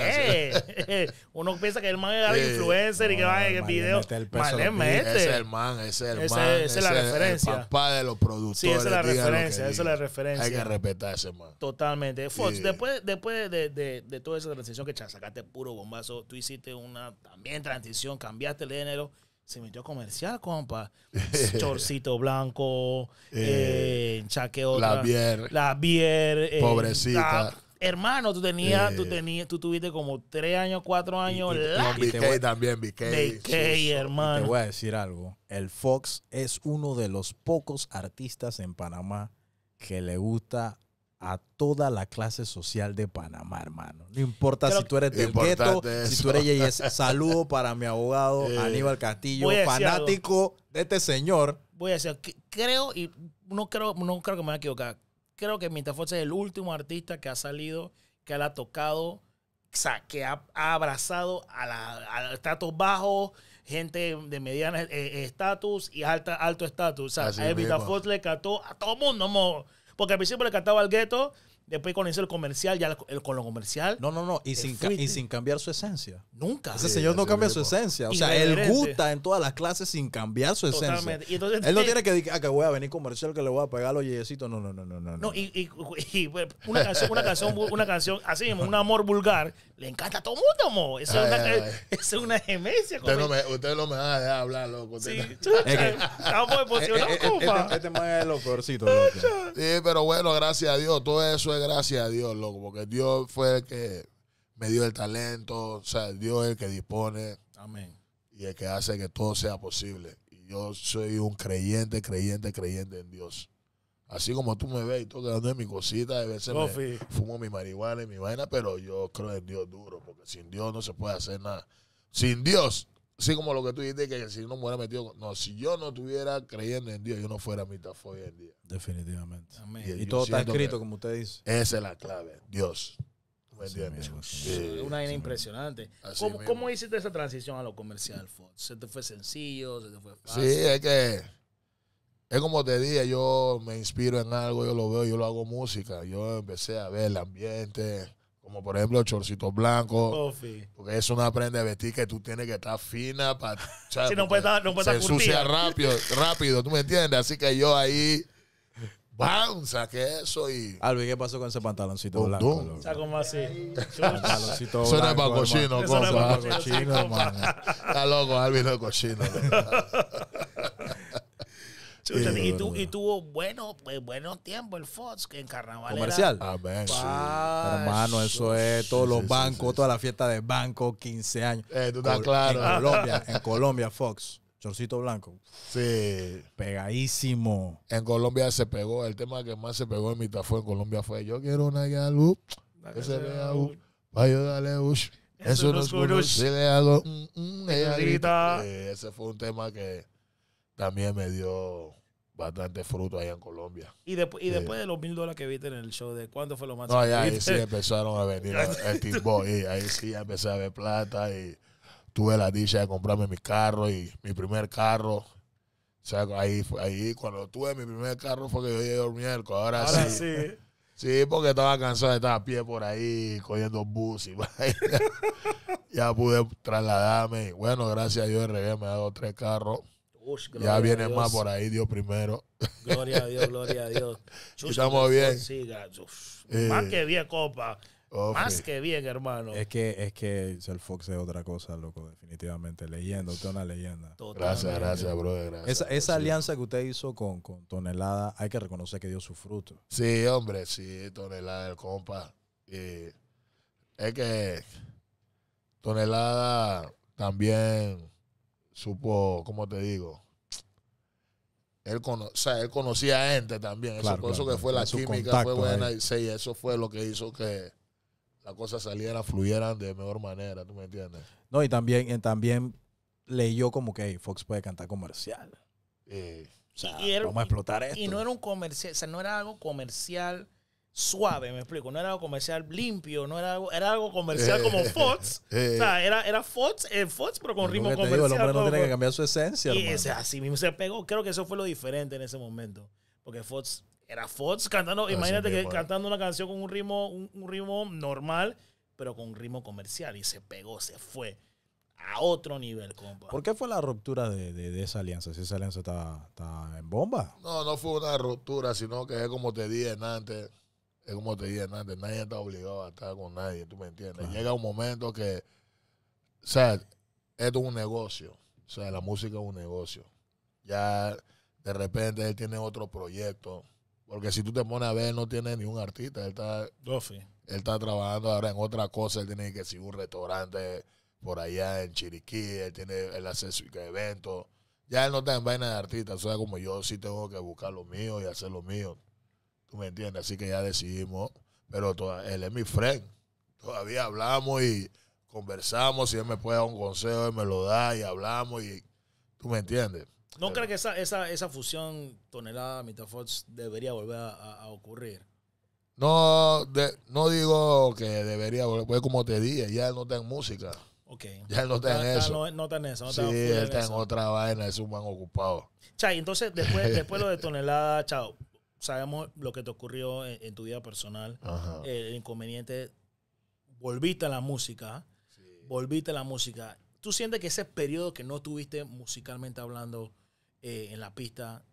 Uno piensa que el man es el influencer y que va en el video. Este el Ese es el man, ese es el man. es la referencia. El papá de los productores. Sí, esa es la referencia, esa es la referencia. Hay que respetar ese man. Totalmente. Fox, después, después de, de, de, toda esa transición que sacaste puro bombazo, tú hiciste una también transición, cambiaste el género se metió comercial, compa. Chorcito blanco, eh, eh chaqueo. La bier. La bier. Eh, pobrecita. hermano, tú tenías, tú eh. tenías, tú tuviste como tres años, cuatro años. Y, también, BK. BK, hermano. te voy a decir algo. El Fox es uno de los pocos artistas en Panamá que le gusta a toda la clase social de Panamá, hermano. No importa si tú eres del gueto, si tú eres Saludo para mi abogado eh, Aníbal Castillo, fanático de este señor. Voy a decir, creo, y no creo, no creo que me voy a equivocar. Creo que Mita Fox es el último artista que ha salido, que ha tocado, o sea, que ha, abrazado a, la, a bajos, gente de mediana eh, estatus y alta, alto estatus. O sea, a Fox le cató a todo el mundo. Mo. Porque al principio le cantaba al gueto, después cuando el comercial, ya con lo comercial. No, no, no. Y sin, y sin cambiar su esencia. Nunca. Ese señor no cambia su esencia. O sea, él gusta en todas las clases sin cambiar su esencia. Totalmente. él no eh, tiene que decir, ah, que voy a venir comercial, que le voy a pegar los yeyecitos. No, no, no, no, no. y, y, una, canción, una, canción, así un amor vulgar le encanta a todo el mundo, amor. Eso, es, una, gemencia. Usted no, me, usted a dejar hablar, loco. Sí, estamos emocionados, compa. Este, este man es lo peorcito, loco. Sí, pero bueno, gracias a Dios. Todo eso es gracias a Dios, loco. Porque Dios fue el que me dio el talento. O sea, Dios es el que dispone. Amén. Y el que hace que todo sea posible. Y yo soy un creyente, creyente, creyente en Dios. Así como tú me ves y todo quedando en mi cosita, a veces fumo mi marihuana y mi vaina, pero yo creo en Dios duro, porque sin Dios no se puede hacer nada. Sin Dios, así como lo que tú dijiste, que si no me metido. No, si yo no estuviera creyendo en Dios, yo no fuera mi hoy en día. Definitivamente. Y, todo está escrito, como usted dice. Esa es la clave, Dios. una impresionante. ¿Cómo, hiciste esa transición a lo comercial, Ford? ¿Se te fue sencillo? ¿Se te fue fácil? Sí, es que es como te dije, yo me inspiro en algo, yo lo veo, yo lo hago música. Yo empecé a ver el ambiente, como por ejemplo el blancos. Oh, porque es una prenda de vestir que tú tienes que estar fina para... Si no puede estar, no puedes. Se ensucia rápido, rápido, ¿tú me entiendes? Así que yo ahí... ¡Bam! Saqué eso y. Alvin, ¿qué pasó con ese pantaloncito blanco? O sea, como así. pantaloncito Suena para cochino, compa. Suena para cochino, hermano. Está loco, Alvin, no es cochino. y, y, tuvo bueno, pues, buenos tiempos el Fox en carnaval. Comercial. Hermano, eso es todos los bancos, toda la fiesta de banco, 15 años. Eh, claro. En Colombia, Fox. Chorcito blanco. Sí. Pegadísimo. En Colombia se pegó. El tema que más se pegó en mitad fue en Colombia fue Yo quiero una yalu. Ese se Vaya, dale ush. Eso, no es Le mm, mm, eh, ese fue un tema que también me dio bastante fruto ahí en Colombia. Y, y después de los mil dólares que viste en el show, ¿de cuándo fue lo más? No, ahí sí empezaron a venir el y ahí sí ya empecé a ver plata y tuve la dicha de comprarme mi carro y mi primer carro. O sea, ahí, ahí cuando tuve mi primer carro fue que yo llegué a dormir. Ahora, Ahora sí. sí. porque estaba cansado de estar a pie por ahí, cogiendo bus y ya, ya pude trasladarme. Bueno, gracias a Dios, RB me ha dado tres carros ya viene más por ahí, Dios primero. Gloria a Dios, gloria a Dios. Estamos bien. Eh. Más que bien, copa. Más que bien, hermano. Es que, es que el Fox es otra cosa, loco, definitivamente. Leyenda, usted es una leyenda. Gracias, gracias, brother. Esa, alianza que usted hizo con, con, Tonelada, hay que reconocer que dio su fruto. Sí, hombre, sí, Tonelada, el compa. Y eh, es que Tonelada también supo, ¿cómo te digo? Él, cono, o sea, él conocía gente también. eso, por eso que fue la química, fue buena. Y, sí, eso fue lo que hizo que las cosas salieran, fluyeran de mejor manera, ¿tú me entiendes? No, y también, también leyó como que Fox puede cantar comercial. o sea, vamos a explotar esto. Y no era un comercial, o sea, no era algo comercial suave, me explico. No era algo comercial limpio, no era algo, era algo comercial eh, como eh, Fox. Eh, era, era Fox, Fox, pero con ritmo comercial. el hombre no tiene que cambiar su esencia. Y ese, así mismo se pegó. Creo que eso fue lo diferente en ese momento. Porque Fox era Fox cantando, imagínate que cantando una canción con un ritmo, un, ritmo normal, pero con un ritmo comercial. Y se pegó, se fue a otro nivel, compa. ¿Por qué fue la ruptura de, esa alianza? Si esa alianza está, está, en bomba. No, no fue una ruptura, sino que es como te dije antes es como te dije antes, nadie está obligado a estar con nadie, tú me entiendes. Llega un momento que, o sea, esto es un negocio, o sea, la música es un negocio. Ya de repente él tiene otro proyecto, porque si tú te pones a ver, no tiene ni un artista, él está, él está trabajando ahora en otra cosa, él tiene que seguir un restaurante por allá en Chiriquí, él tiene el acceso a eventos. Ya él no está en vaina de artista, o sea, como yo sí tengo que buscar lo mío y hacer lo mío. ¿Tú me entiendes? Así que ya decidimos. Pero él es mi friend. Todavía hablamos y conversamos. Si él me puede dar un consejo, él me lo da y hablamos. y ¿Tú me entiendes? ¿No crees que esa, fusión tonelada mitad debería volver a, ocurrir? No, no digo que debería volver, pues como te dije, ya él no está en música. Okay. Ya no está, en eso. No, no, está en eso. sí, él está en, otra vaina, es un man ocupado. Chay, entonces después, después lo de tonelada, chao sabemos lo que te ocurrió en, tu vida personal, el inconveniente, volviste a la música, volviste a la música. ¿Tú sientes que ese periodo que no tuviste musicalmente hablando eh, en la pista,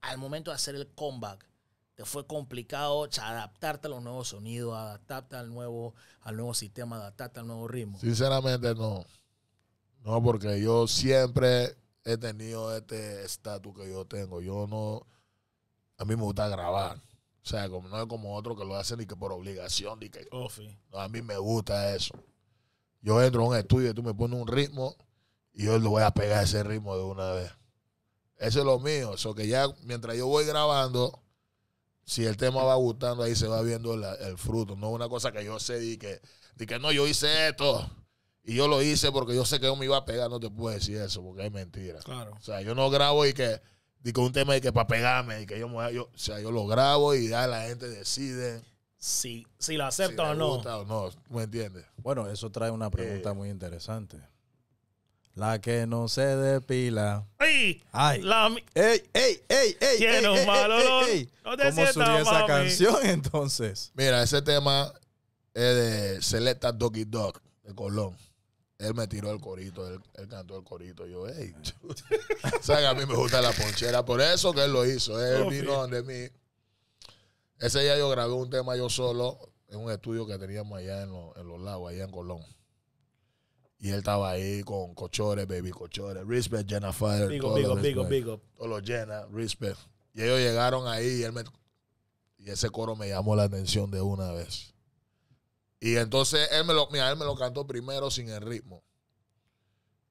al momento de hacer el comeback, te fue complicado adaptarte a los nuevos sonidos, adaptarte al nuevo, al nuevo sistema, adaptarte al nuevo ritmo? Sinceramente no. No, porque yo siempre he tenido este estatus que yo tengo. Yo no, a mí me gusta grabar. O sea, como, no es como otro que lo hacen ni que por obligación, ni que... Oh, a mí me gusta eso. Yo entro a un estudio, y tú me pones un ritmo y yo lo voy a pegar ese ritmo de una vez. Eso es lo mío. Eso que ya mientras yo voy grabando, si el tema va gustando, ahí se va viendo el fruto. No es una cosa que yo sé y que, y que no, yo hice esto. Y yo lo hice porque yo sé que yo me iba a pegar, no te puedo decir eso, porque es mentira. Claro. O sea, yo no grabo y que Digo, un tema de que para pegarme, y que yo, yo, o sea, yo lo grabo y ya la gente decide. Si, si la acepta o, no. Gusta o no. ¿Me entiendes? Bueno, eso trae una pregunta eh. muy interesante. La que no se depila. ¡Ey! ¡Ay! ¡ay! ey, ey, ey! ey ¿Cómo subió esa canción entonces? Mira, ese tema es de Selecta Doggy Dog, de Colón. Él me tiró el corito, él, cantó el corito. Yo, hey, que A mí me gusta la ponchera. Por eso que él lo hizo. Él vino donde mí. Ese día yo grabé un tema yo solo en un estudio que teníamos allá en, los lagos, allá en Colón. Y él estaba ahí con Cochores, Baby Cochores, Respect, Jenna Fire. Big up, Respect. Y ellos llegaron ahí él me... Y ese coro me llamó la atención de una vez. Y entonces él me lo, mira, él me lo cantó primero sin el ritmo.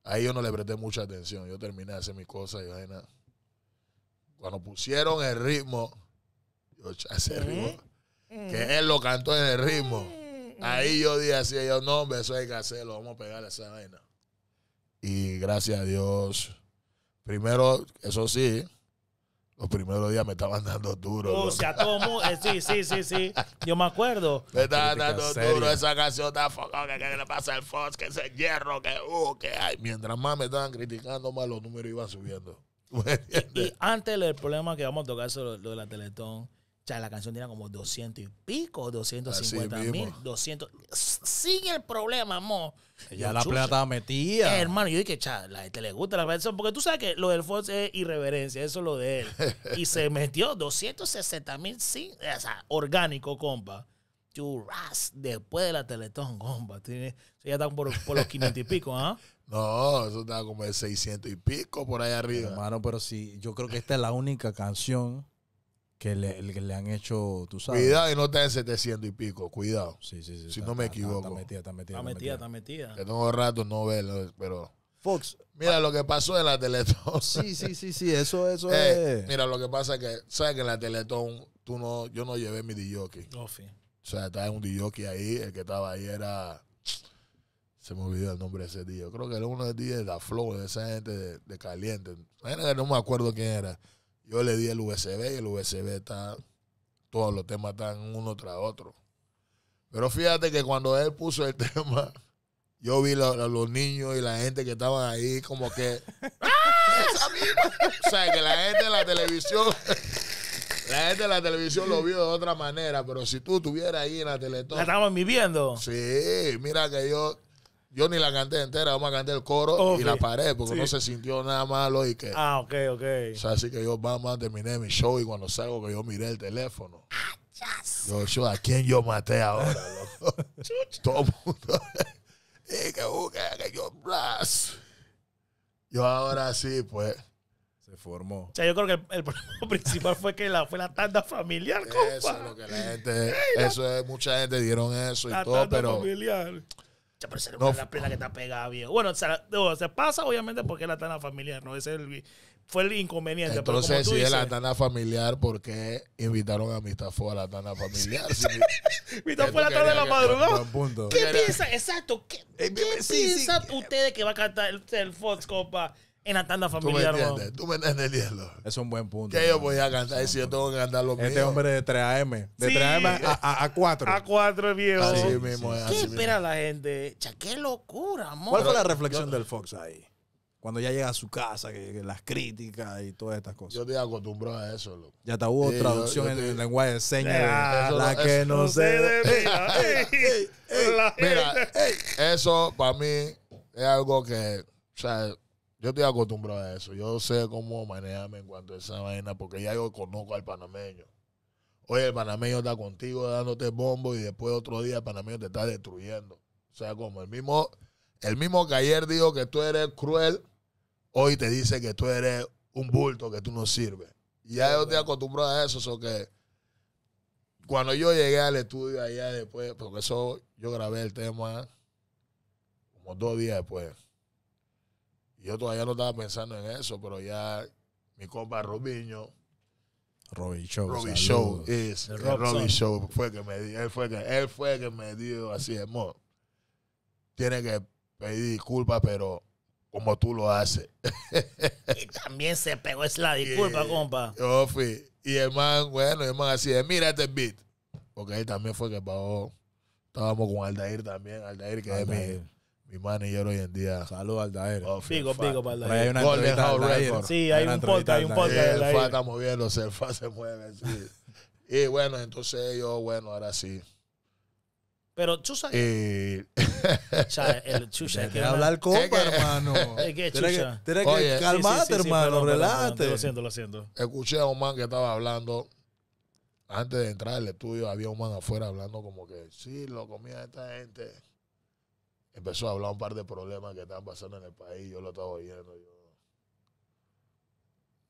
Ahí yo no le presté mucha atención. Yo terminé de hacer mis cosas y vaina. Cuando pusieron el ritmo, yo ese ¿Eh? ritmo, ¿Eh? que él lo cantó en el ritmo. ¿Eh? Ahí yo dije así, yo no, hombre, eso hay que hacerlo, vamos a pegarle esa vaina. Y gracias a Dios, primero, eso sí, los primeros días me estaban dando duro. O sea, todo eh, sí, sí, sí, sí. Yo me acuerdo. Me estaban dando duro esa canción tan focón que, le pasa al Fox, que ese hierro, que uh, que Mientras más me estaban criticando, más los números iban subiendo. Y, antes el problema que vamos a tocar sobre lo de la Teletón, o sea, la canción tiene como 200 y pico, 250 mil, 200. Sin el problema, amor. Ya la plata estaba metida. hermano, yo dije, chaval, la gente le gusta la canción. Porque tú sabes que lo del Fox es irreverencia, eso es lo de él. y se metió 260 mil, sí, o sea, orgánico, compa. después de la Teletón, compa. Tiene, ya está por, los 500 y pico, ¿ah? No, eso está como de 600 y pico por ahí arriba. Hermano, pero sí, yo creo que esta es la única canción que le, han hecho, tú sabes. Cuidado y no te en 700 y pico, cuidado. Sí, sí, sí. Si no me equivoco. Está metida, está metida. Está metida, está metida. Que tengo rato no verlo, pero. Fox. Mira ah. lo que pasó en la Teletón. Sí, sí, sí, sí, eso, eso eh, es. Mira, lo que pasa es que, ¿sabes que en la Teletón tú no, yo no llevé mi DJ? No, O sea, estaba un DJ ahí, el que estaba ahí era. Se me olvidó el nombre de ese DJ. Creo que era uno de los días de la Flow, de esa gente de, de Caliente. No me acuerdo quién era. Yo le di el USB y el USB está, todos los temas están uno tras otro. Pero fíjate que cuando él puso el tema, yo vi a los niños y la gente que estaban ahí como que... ¡Ah! O sea, que la gente de la televisión... La gente de la televisión lo vio de otra manera, pero si tú estuvieras ahí en la tele La estaban viviendo. Sí, mira que yo yo ni la canté entera, vamos a cantar el coro y la pared, porque no se sintió nada malo y que. Ah, ok, ok. O sea, así que yo vamos terminé mi show y cuando salgo que yo miré el teléfono. Yo, yo, ¿a quién yo maté ahora, loco? Todo el mundo. y que busque uh, que yo blas. Yo ahora sí, pues. Se formó. O sea, yo creo que el, problema principal fue que la, fue la tanda familiar, compa. Eso es lo que la gente, eso es, mucha gente dieron eso y todo, pero. Familiar. Pero se le no, la plena que está pegada, bien Bueno, se, pasa obviamente porque la tana familiar, ¿no? fue el inconveniente. Entonces, pero si es la tana familiar, ¿por qué invitaron a Mistafo a la tana familiar? Mistafo a la tana de la madrugada. ¿Qué piensa? Exacto. ¿Qué, eh, sí, ustedes que va a cantar el, el Fox compa? en la tanda familiar. Tú me entiendes, tú me entiendes, Es un buen punto. Que yo voy a cantar y si yo tengo que cantar lo que. Este hombre de 3AM. De 3AM a, a, a, 4. A 4, viejo. Así mismo ¿Qué espera la gente? Cha, qué locura, amor. ¿Cuál fue la reflexión del Fox ahí? Cuando ya llega a su casa, que, las críticas y todas estas cosas. Yo estoy acostumbrado a eso, loco. Ya te hubo traducción en, el lenguaje de señas. la que no sé. Mira, eso para mí es algo que, o sea, yo estoy acostumbrado a eso. Yo sé cómo manejarme en cuanto a esa vaina, porque ya yo conozco al panameño. Oye, el panameño está contigo dándote bombo y después otro día el panameño te está destruyendo. O sea, como el mismo, el mismo que ayer dijo que tú eres cruel, hoy te dice que tú eres un bulto, que tú no sirves. Y ya yo estoy acostumbrado a eso, eso que cuando yo llegué al estudio allá después, porque eso yo grabé el tema como dos días después yo todavía no estaba pensando en eso, pero ya mi compa Robiño. Robin Show. Robin Show es. Show fue que me dio, él fue que, que me dio así, amor. Tiene que pedir disculpas, pero como tú lo haces. y también se pegó es la disculpa, compa. Yo fui. Y el man, bueno, el man así, mira este beat. Porque él también fue que pagó. Estábamos con Aldair también, Aldair que es mi mi manager hoy en día. Saludos al Daer. Pico, pico para el Daer. Hay una Golden House Sí, hay, un podcast, hay un podcast. El FA está moviéndose, el FA se mueve. Sí. y bueno, entonces yo, bueno, ahora sí. Pero chusa sabes. Chucha, el chucha. tiene que hablar compa, hermano. tiene que, que calmarte, hermano. relájate. lo siento, lo siento. Escuché a un man que estaba hablando antes de entrar al estudio había un man afuera hablando como que sí, lo comía esta gente empezó a hablar un par de problemas que estaban pasando en el país, yo lo estaba oyendo. Yo.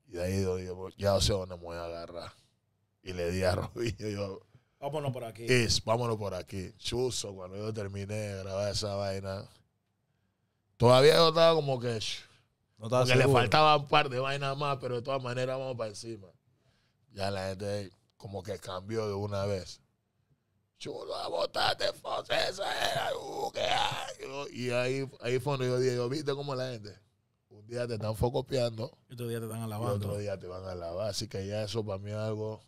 Y de ahí yo, dije, pues, ya sé dónde me voy a agarrar. Y le di a Robinho, yo... Vámonos por aquí. Es, vámonos por aquí. Chuso, cuando yo terminé de grabar esa vaina, todavía yo estaba como que... No le faltaban un par de vainas más, pero de todas maneras vamos para encima. Ya la gente como que cambió de una vez chulo, uh, qué hay. Y ahí, ahí fue donde yo yo ¿viste cómo la gente? Un día te están focopiando. Y otro día te están alabando. Y otro día te van a alabar. Así que ya eso para mí es algo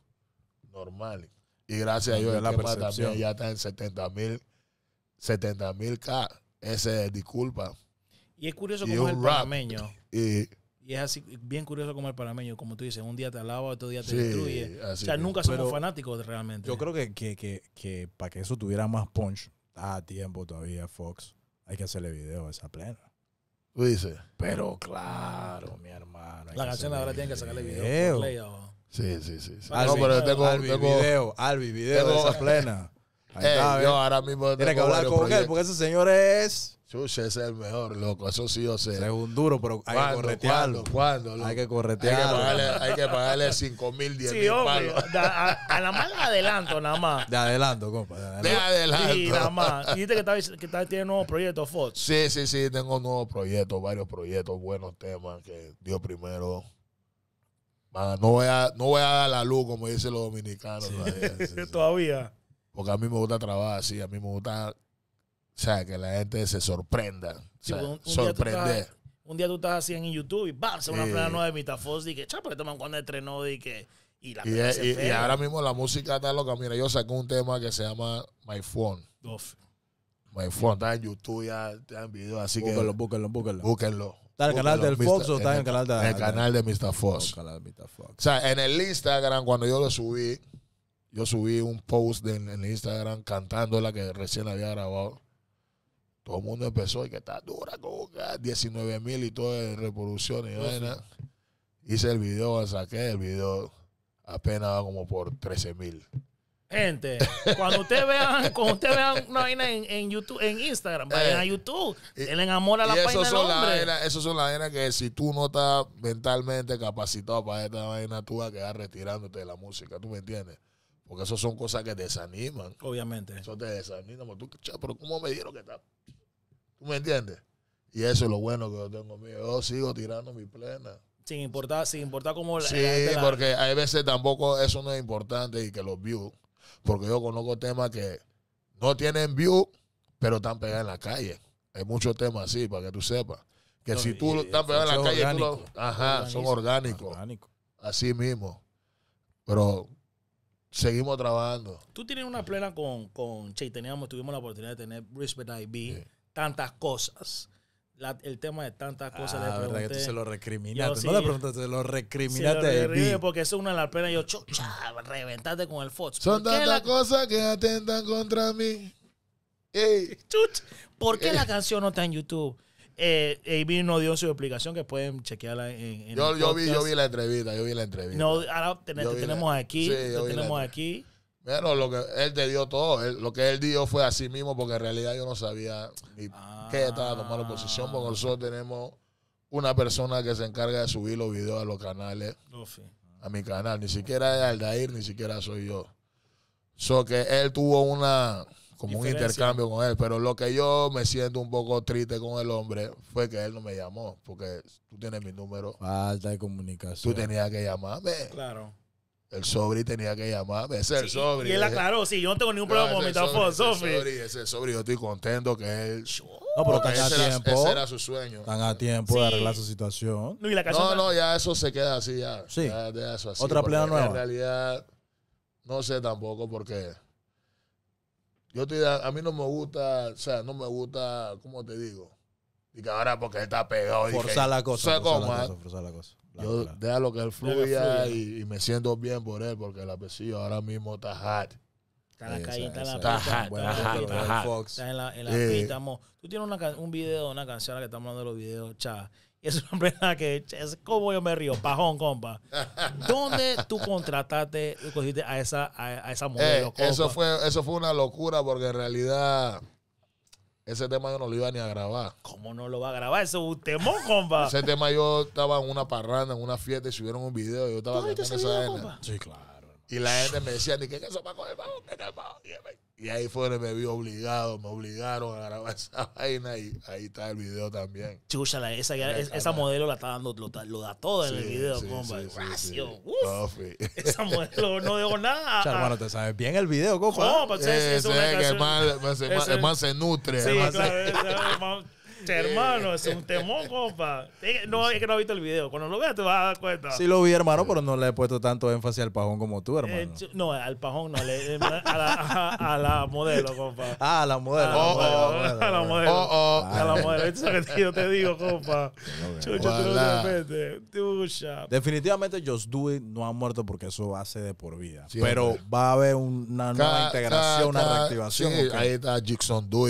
normal. Y gracias a Dios, el percepción. también ya está en 70 mil, 70 mil K. Ese es disculpa. Y es curioso como es el rap, Y y es así, bien curioso como el panameño, como tú dices, un día te alaba, otro día te destruye. O sea, nunca somos fanáticos realmente. Yo creo que, que, que, que para que eso tuviera más punch, a tiempo todavía Fox, hay que hacerle video a esa plena. ¿Tú dices? Pero claro, mi hermano. La canción ahora tiene que sacarle video. Sí, sí, sí. no, pero tengo, tengo, video, Albi, video de esa plena. Ahí yo ahora mismo. tengo que hablar con él, porque ese señor es. Chuche es el mejor, loco. Eso sí yo sé. es un duro, pero hay que corretearlo. hay que corretearlo. Hay que pagarle, 5 mil, 10 mil palos. Da, a, la adelanto, nada más. De adelanto, compa. De adelanto. y nada más. Dijiste que, que tiene nuevos proyectos, Fox. Sí, sí, sí. Tengo nuevos proyectos, varios proyectos, buenos temas que Dios primero. no, voy a, no voy a dar la luz, como dicen los dominicanos. Todavía. Porque a mí me gusta trabajar así, a mí me gusta, o sea, que la gente se sorprenda. o sea, sorprender. un día tú estás así en YouTube y ¡bam! se una nueva de Mitafos y que chapa, este toman cuando entrenó y que. Y, la y, se y, y, ahora mismo la música está loca. Mira, yo saco un tema que se llama My Phone. My Phone está en YouTube, ya está en video, así búsquenlo, que. Búquenlo. búquenlo. Búquenlo. ¿Está en el canal del Fox o está en el canal de.? En el canal de Mr. Fox. O sea, en el Instagram, cuando yo lo subí, yo subí un post en, Instagram cantando la que recién había grabado. Todo el mundo empezó y que está dura, como que 19 ah, mil y todo de reproducciones y vaina. Hice el video, saqué el video, apenas va como por 13 mil. Gente, cuando usted cuando usted vea una vaina en, en, YouTube, en Instagram, vayan a eh, YouTube, Él enamora a la página del hombre. La, son las vainas que si tú no estás mentalmente capacitado para esta vaina, tú vas a quedar retirándote de la música, ¿tú me entiendes? Porque eso son cosas que desaniman. Obviamente. Eso te desanima. Tú, pero ¿cómo me dieron que está? ¿Tú me entiendes? Y eso es lo bueno que yo tengo mío. Yo sigo tirando mi plena. Sin importar, sin importar cómo Sí, la, Sí, porque hay veces tampoco eso no es importante y que los views. Porque yo conozco temas que no tienen views, pero están pegados en la calle. Hay muchos temas así, para que tú sepas. Que si tú estás pegado en la calle, Ajá, son orgánicos. Así mismo. Pero seguimos trabajando. Tú tienes una plena con, con Che, teníamos, tuvimos la oportunidad de tener Brisbane IB, tantas cosas. el tema de tantas cosas. Ah, la verdad que tú se lo recriminaste. no la preguntaste, se lo recriminaste. porque eso es una de las penas. Yo, chucha, reventaste con el Fox. Son tantas cosas que atentan contra mí. Ey. ¿Por qué la canción no está en YouTube? eh, no no dio su explicación que pueden chequearla en, yo, yo vi Yo vi la entrevista, yo vi la entrevista. No, ahora te, tenemos aquí, tenemos aquí. Pero lo que él te dio todo, lo que él dio fue a sí mismo, porque en realidad yo no sabía ni ah. qué estaba tomando posición, porque nosotros tenemos una persona que se encarga de subir los videos a los canales, oh, a mi canal. Ni siquiera es Aldair, ni siquiera soy yo. So que él tuvo una como un intercambio con él. Pero lo que yo me siento un poco triste con el hombre fue que él no me llamó, porque tú tienes mi número. Falta de comunicación. Tú tenías que llamarme. Claro. El sobri tenía que llamarme. Ese es el sobri. Y él eh. aclaró, sí, yo no tengo ningún problema con mi teléfono sobri. Ese es el sobri, yo estoy contento que él... No, pero están a tiempo. ese era su sueño. Están a tiempo de arreglar su situación. No, no, ya eso se queda así, ya. Sí. eso así, Otra plena nueva. En realidad, no sé tampoco por qué yo estoy, a, mí no me gusta, o sea, no me gusta, ¿cómo te digo? Y que ahora porque está pegado. Forzar la cosa. forzar, la cosa forzar la cosa. yo lo que él fluya y, me siento bien por él porque el apellido ahora mismo está hot. Está en la calle, está en la pista. Está en la, en la pista, Tú tienes un video, una canción que estamos hablando de los videos, chaval es una empresa que es como yo me río, pajón, compa. ¿Dónde tú contrataste, cogiste a esa, a, esa eh, Eso fue, eso fue una locura porque en realidad ese tema yo no lo iba ni a grabar. ¿Cómo no lo va a grabar? Eso es un temón, compa. ese tema yo estaba en una parranda, en una fiesta y subieron un video. Yo estaba en esa Sí, claro. Y la gente me decía, ni que eso va con el bajo, el Y ahí fue donde me vi obligado, me obligaron a grabar esa vaina y ahí está el video también. chucha esa, esa modelo la está dando, lo, da todo en el video, sí, compa. esa modelo no dejo nada. sea, hermano, te sabes bien el video, no pues, es, es, eh, es que el más el el se nutre. Sí, eh. hermano, es un temón, compa. No, es que no ha visto el video. Cuando lo veas te vas a dar cuenta. Sí lo vi, hermano, pero no le he puesto tanto énfasis al pajón como tú, hermano. Eh, no, al pajón no. Eh, a, la, a, la, modelo, compa. Ah, a la modelo. A la modelo. A la modelo. eso es lo que yo te digo, compa. Definitivamente josh Do no ha muerto porque eso ser de por vida. pero va a haber una nueva integración, una reactivación. Ahí está Jixon Do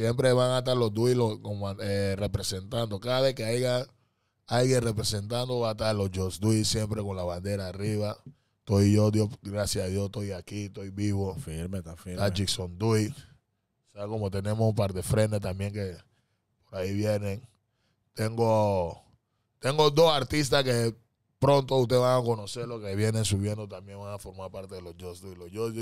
siempre van a estar los duilos como, eh, representando. Cada vez que haya alguien representando, va a estar los Just Duis siempre con la bandera arriba. Estoy yo, Dios, gracias a Dios, estoy aquí, estoy vivo. Firme, está firme. a Jackson O sea, como tenemos un par de frenes también que por ahí vienen. Tengo, tengo dos artistas que pronto ustedes van a conocer, los que vienen subiendo también van a formar parte de los Just Duis. Los Just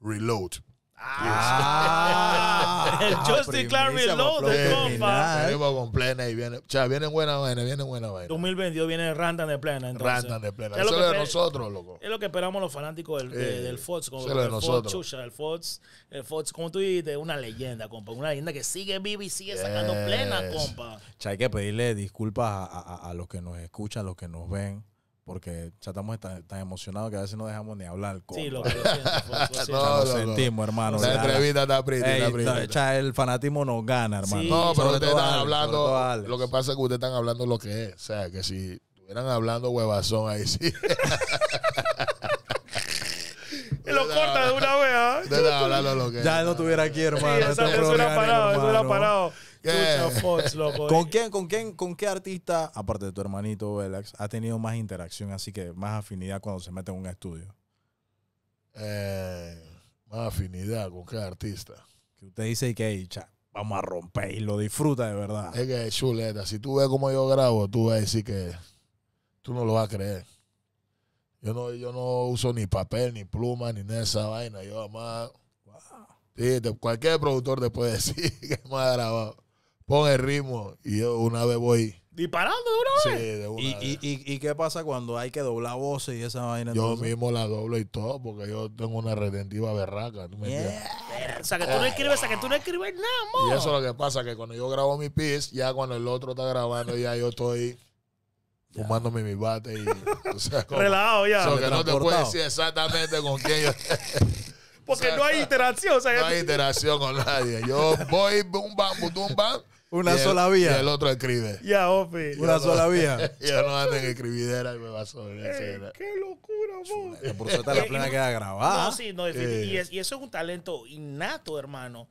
Reload. Ah. el ah, Justin Low de compa. Venimos con plena y viene. O viene buena vaina, viene buena vaina. 2022 viene randan de plena. Entonces. de plena. Eso es lo de nosotros, loco. Es lo que esperamos los fanáticos del, del Fox. Como, Chucha, el Fox, el Fox, como tú dijiste, una leyenda, compa. Una leyenda que sigue viva y sigue sacando plena, compa. hay que pedirle disculpas a, a, a los que nos escuchan, a los que nos ven porque ya estamos tan, emocionados que a veces no dejamos ni hablar. Sí, lo que sentimos, hermano. la entrevista está prita, el fanatismo nos gana, hermano. No, pero ustedes están hablando, lo que pasa es que ustedes están hablando lo que es. O sea, que si estuvieran hablando huevazón ahí sí. y lo corta de una vez, ¿ah? Ya no estuviera aquí, hermano. eso, era parado, eso era parado. Fox, ¿Con quién, con quién, con qué artista, aparte de tu hermanito Velax, ha tenido más interacción, así que más afinidad cuando se mete en un estudio? Eh, más afinidad con qué artista. Que usted dice que vamos a romper y lo disfruta de verdad. Es que chuleta, si tú ves cómo yo grabo, tú vas a decir que tú no lo vas a creer. Yo no, yo no uso ni papel, ni pluma, ni esa vaina. Yo más cualquier productor te puede decir que me ha grabado pon el ritmo. Y yo una vez voy. ¿Disparando de una vez? Sí, de una ¿Y, vez. Y, y, qué pasa cuando hay que doblar voces y esa vaina? Yo mismo la doblo y todo, porque yo tengo una retentiva berraca. me O sea, que tú no escribes, o sea, que tú no escribes nada, amor. Y eso es lo que pasa, que cuando yo grabo mi piece, ya cuando el otro está grabando, ya yo estoy... fumándome mi bate y. O sea, ya. O sea, que no te puedo decir exactamente con quién yo. Porque no hay interacción. O sea, no hay interacción con nadie. Yo voy, boom, bam, boom, bam. Una sola vía. Y el otro escribe. Ya, ofi. Una sola vía. ya no ando en escribidera y me va sobre. ¡Qué locura, vos! Por suerte la eh, plena queda grabada. No, sí, no, y, y eso es un talento innato, hermano.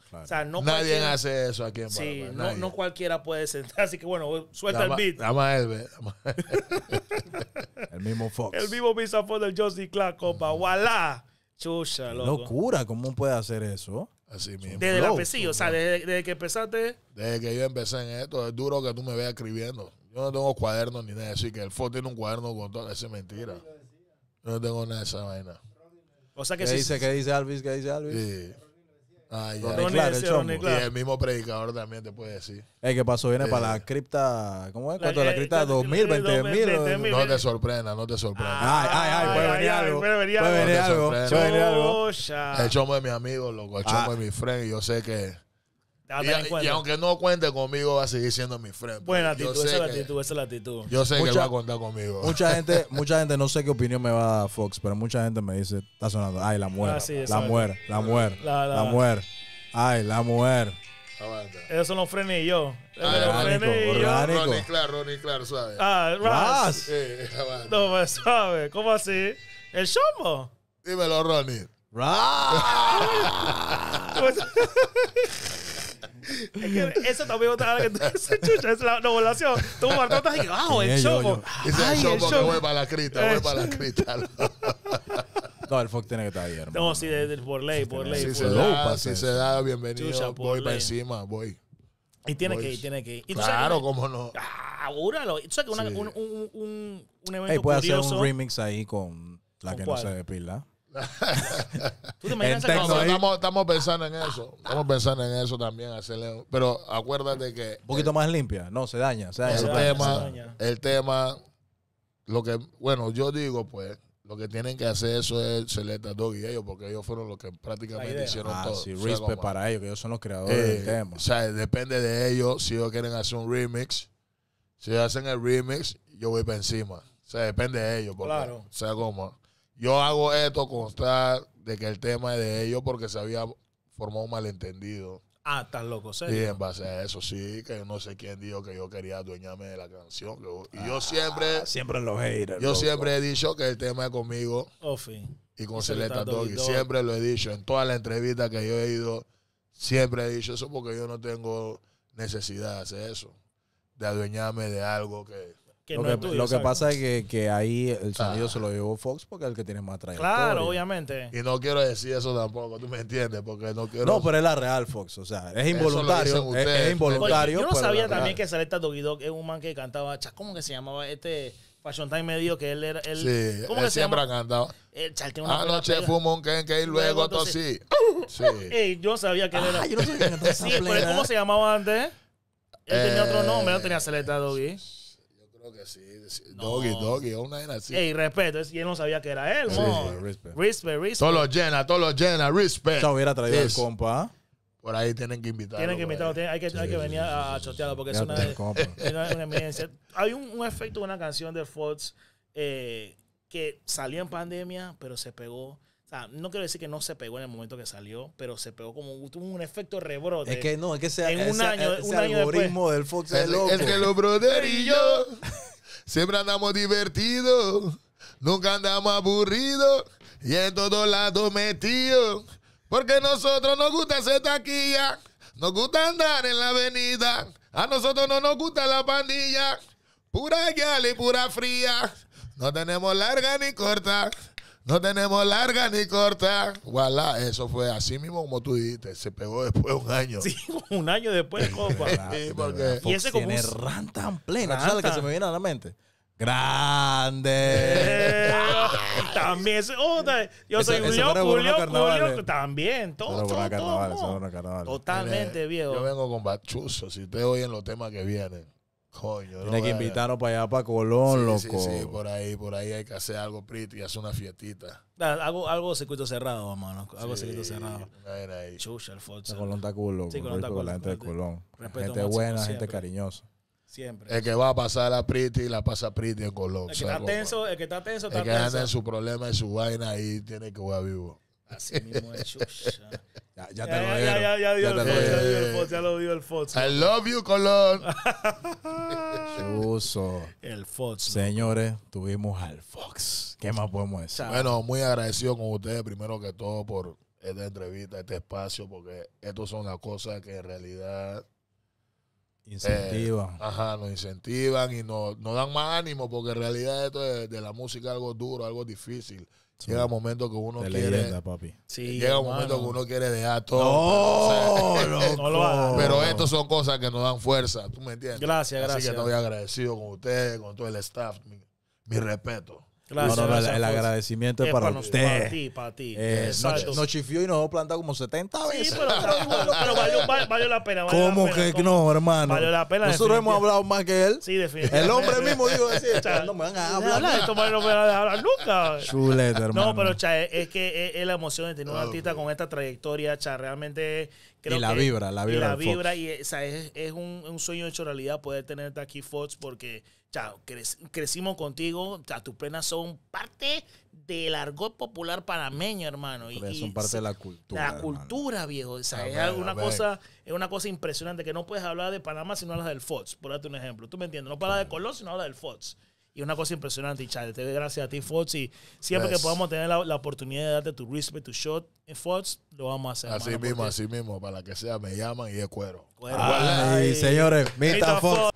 Nadie hace eso aquí en Sí, no, cualquiera puede sentar. Así que bueno, suelta el beat. Nada él, ve. el mismo Fox. El mismo Misa Fox del Josie Clark, copa. Uh Chucha, loco. Locura, ¿cómo puede hacer eso? Desde el o sea, desde, que empezaste. Desde que yo empecé en esto, es duro que tú me veas escribiendo. Yo no tengo cuadernos ni nada. Así que el Fo tiene un cuaderno con todo. Eso es mentira. Yo no tengo nada de esa vaina. O sea que dice, ¿Qué dice Alvis? ¿Qué dice Alvis? Sí. Ay, ah, eh, claro, el Y el mismo predicador también te puede decir. El eh, que pasó viene para la eh, cripta, ¿cómo es? ¿Cuánto? La, la cripta 2000, ¿Veinte mil. No te sorprenda, no te sorprenda. Ay, ay, ay, puede venir algo. Puede venir algo. El chomo de mi amigo, loco. El chomo de ah. mi friend. Y yo sé que y, aunque no cuente conmigo, va a seguir siendo mi friend. Buena actitud, esa es la actitud, esa la actitud. Yo sé que va a contar conmigo. Mucha gente, mucha gente, no sé qué opinión me va a dar Fox, pero mucha gente me dice, está sonando, ay, la mujer, ah, la, muerte, la muerte. la, la, ay, la mujer. Eso son los y yo. Ah, Ronnie, claro, Ronnie, claro, suave. Ah, ¿Raz? no, pues, ¿Cómo así? ¿El chombo? Dímelo, Ronnie. Es que eso también otra que tú dices, chucha, es la novelación. Tú marcotas y ¡ah, el choco! Ah, es el choco que voy para la crita, voy para la crita. No, el fuck tiene que estar ahí, hermano. No, sí, de, de, por ley, por ley. Si, por se, ley. Da, si se da, bienvenido. voy para encima, voy. Y tiene que ir, tiene que ir. claro, cómo no. Ah, Tú sabes que un, un, un, un, evento puede hacer un remix ahí con la que no se despila. estamos, pensando en eso. Estamos pensando en eso también. Hacerle, pero acuérdate que. Un poquito más limpia. No, se daña. el, tema, el tema. Lo que. Bueno, yo digo, pues. Lo que tienen que hacer eso es Celeta Dog y ellos, porque ellos fueron los que prácticamente hicieron ah, todo. para ellos, que ellos son los creadores eh, del tema. O sea, depende de ellos. Si ellos quieren hacer un remix, si hacen el remix, yo voy para encima. O sea, depende de ellos. claro. O sea, como yo hago esto con constar de que el tema es de ellos porque se había formado un malentendido. Ah, tan loco, ¿serio? Y en base a eso, sí, que no sé quién dijo que yo quería adueñarme de la canción. y yo ah, siempre... Siempre lo he haters. Yo siempre he dicho que el tema es conmigo oh, y con Seleta Celeta Siempre lo he dicho, en todas las entrevistas que yo he ido, siempre he dicho eso porque yo no tengo necesidad de hacer eso, de adueñarme de algo que lo, que, pasa es que, que ahí el ah. sonido se lo llevó Fox porque es el que tiene más trayectoria. Claro, obviamente. Y no quiero decir eso tampoco, tú me entiendes, porque no quiero. No, pero es la real Fox, o sea, es involuntario. es, involuntario. yo no sabía también que que Doggy Dog es un man que cantaba, ¿cómo que se llamaba este? Fashion Time medio que él era. Él, ¿cómo que siempre ha cantado. Anoche fumo un kenke y luego tosí. Sí. Ey, yo sabía que él era. Ah, yo no sabía que ah, Sí, pero ¿cómo se llamaba antes? Él tenía otro eh, nombre, no tenía Celeta Doggy creo que sí. Doggy, doggy, una era así. Ey, respeto, y él no sabía que era él, sí, sí, respeto, respect. Respect, Todos lo llena, todo lo llena, respeto. Se hubiera traído el compa, por ahí tienen que invitarlo. Tienen que invitarlo, hay que, hay que venir a chotearlo porque es una, es una, Hay un, un, efecto de una canción de Fox eh, que salió en pandemia, pero se pegó no quiero decir que no se pegó en el momento que salió, pero se pegó como tuvo un efecto rebrote. Es que no, es que sea, en un año, un algoritmo del Fox es, loco. es que los brother y yo siempre andamos divertidos, nunca andamos aburridos y en todos lados metidos. Porque nosotros nos gusta hacer taquilla, nos gusta andar en la avenida, a nosotros no nos gusta la pandilla, pura yale y pura fría, no tenemos larga ni corta. No tenemos larga ni corta. Voilà, eso fue así mismo como tú dijiste. Se pegó después un año. Sí, un año después, compa. sí, porque... Y ese un... tan plena. ¿Sabes que se me viene a la mente? Grande. también yo soy Julio, Julio, Julio, también, todo, todo, todo, Totalmente viejo. Yo vengo con bachuzos, si ustedes oyen los temas que vienen. Coño, Tiene que invitarnos para allá, para Colón, loco. Sí, sí, por ahí, por ahí hay que hacer algo pretty y hacer una fiestita. algo, algo circuito cerrado, hermano. Algo circuito cerrado. Ahí. Chucha, el Fox. Colón está cool, Sí, Colón está cool. La gente de Colón. gente buena, gente cariñosa. Siempre. El que va a pasar a Pretty, la pasa Pretty en Colón. El que está tenso, el que está tenso, está El que anda en su problema En su vaina ahí tiene que jugar vivo. Así mismo es, chucha. Ya, ya, te lo digo. Ya, el Fox, ya lo dio el Fox. I love you, Colón. El Fox. Señores, tuvimos al Fox. ¿Qué más podemos decir? Bueno, muy agradecido con ustedes, primero que todo, por esta entrevista, este espacio, porque estas son las cosas que en realidad. Eh, incentivan. ajá, nos incentivan y nos, nos, dan más ánimo, porque en realidad esto es, de la música algo duro, algo difícil. Llega un momento que uno quiere. llega momento que uno quiere dejar todo. No, no, lo hagas. Pero estas son cosas que nos dan fuerza, ¿tú me entiendes? Gracias, gracias. Así que estoy agradecido con ustedes, con todo el staff. mi respeto. Gracias, el, agradecimiento es, para, para usted. Para ti, para ti. Eh, nos, chifió y nos plantado como 70 veces. Sí, pero, pero, pero valió, valió, valió, la pena. ¿Cómo que no, hermano? Valió la pena. Nosotros hemos hablado más que él. Sí, definitivamente. El hombre mismo dijo no me van a hablar. esto no me van a hablar nunca. Chulete, hermano. No, pero cha, es que es, la emoción de tener un oh. artista con esta trayectoria. Cha, realmente y la vibra, la vibra. Y la vibra, y es, un, sueño hecho realidad poder tenerte aquí, Fox, porque chao, crecimos contigo, tus plenas son parte del argot popular panameño, hermano. Y, son parte de la cultura. La cultura, viejo. es, una cosa, es una cosa impresionante que no puedes hablar de Panamá si no hablas del Fox, por darte un ejemplo. Tú me entiendes, no para hablar de Colón si no hablas del Fox. Y una cosa impresionante, chale te doy gracias a ti, Fox. Y siempre que podamos tener la, oportunidad de darte tu respect, tu shot en eh, Fox, lo vamos a hacer. Así mismo, así mismo. Para que sea, me llaman y es cuero. cuero. señores, Mita Fox.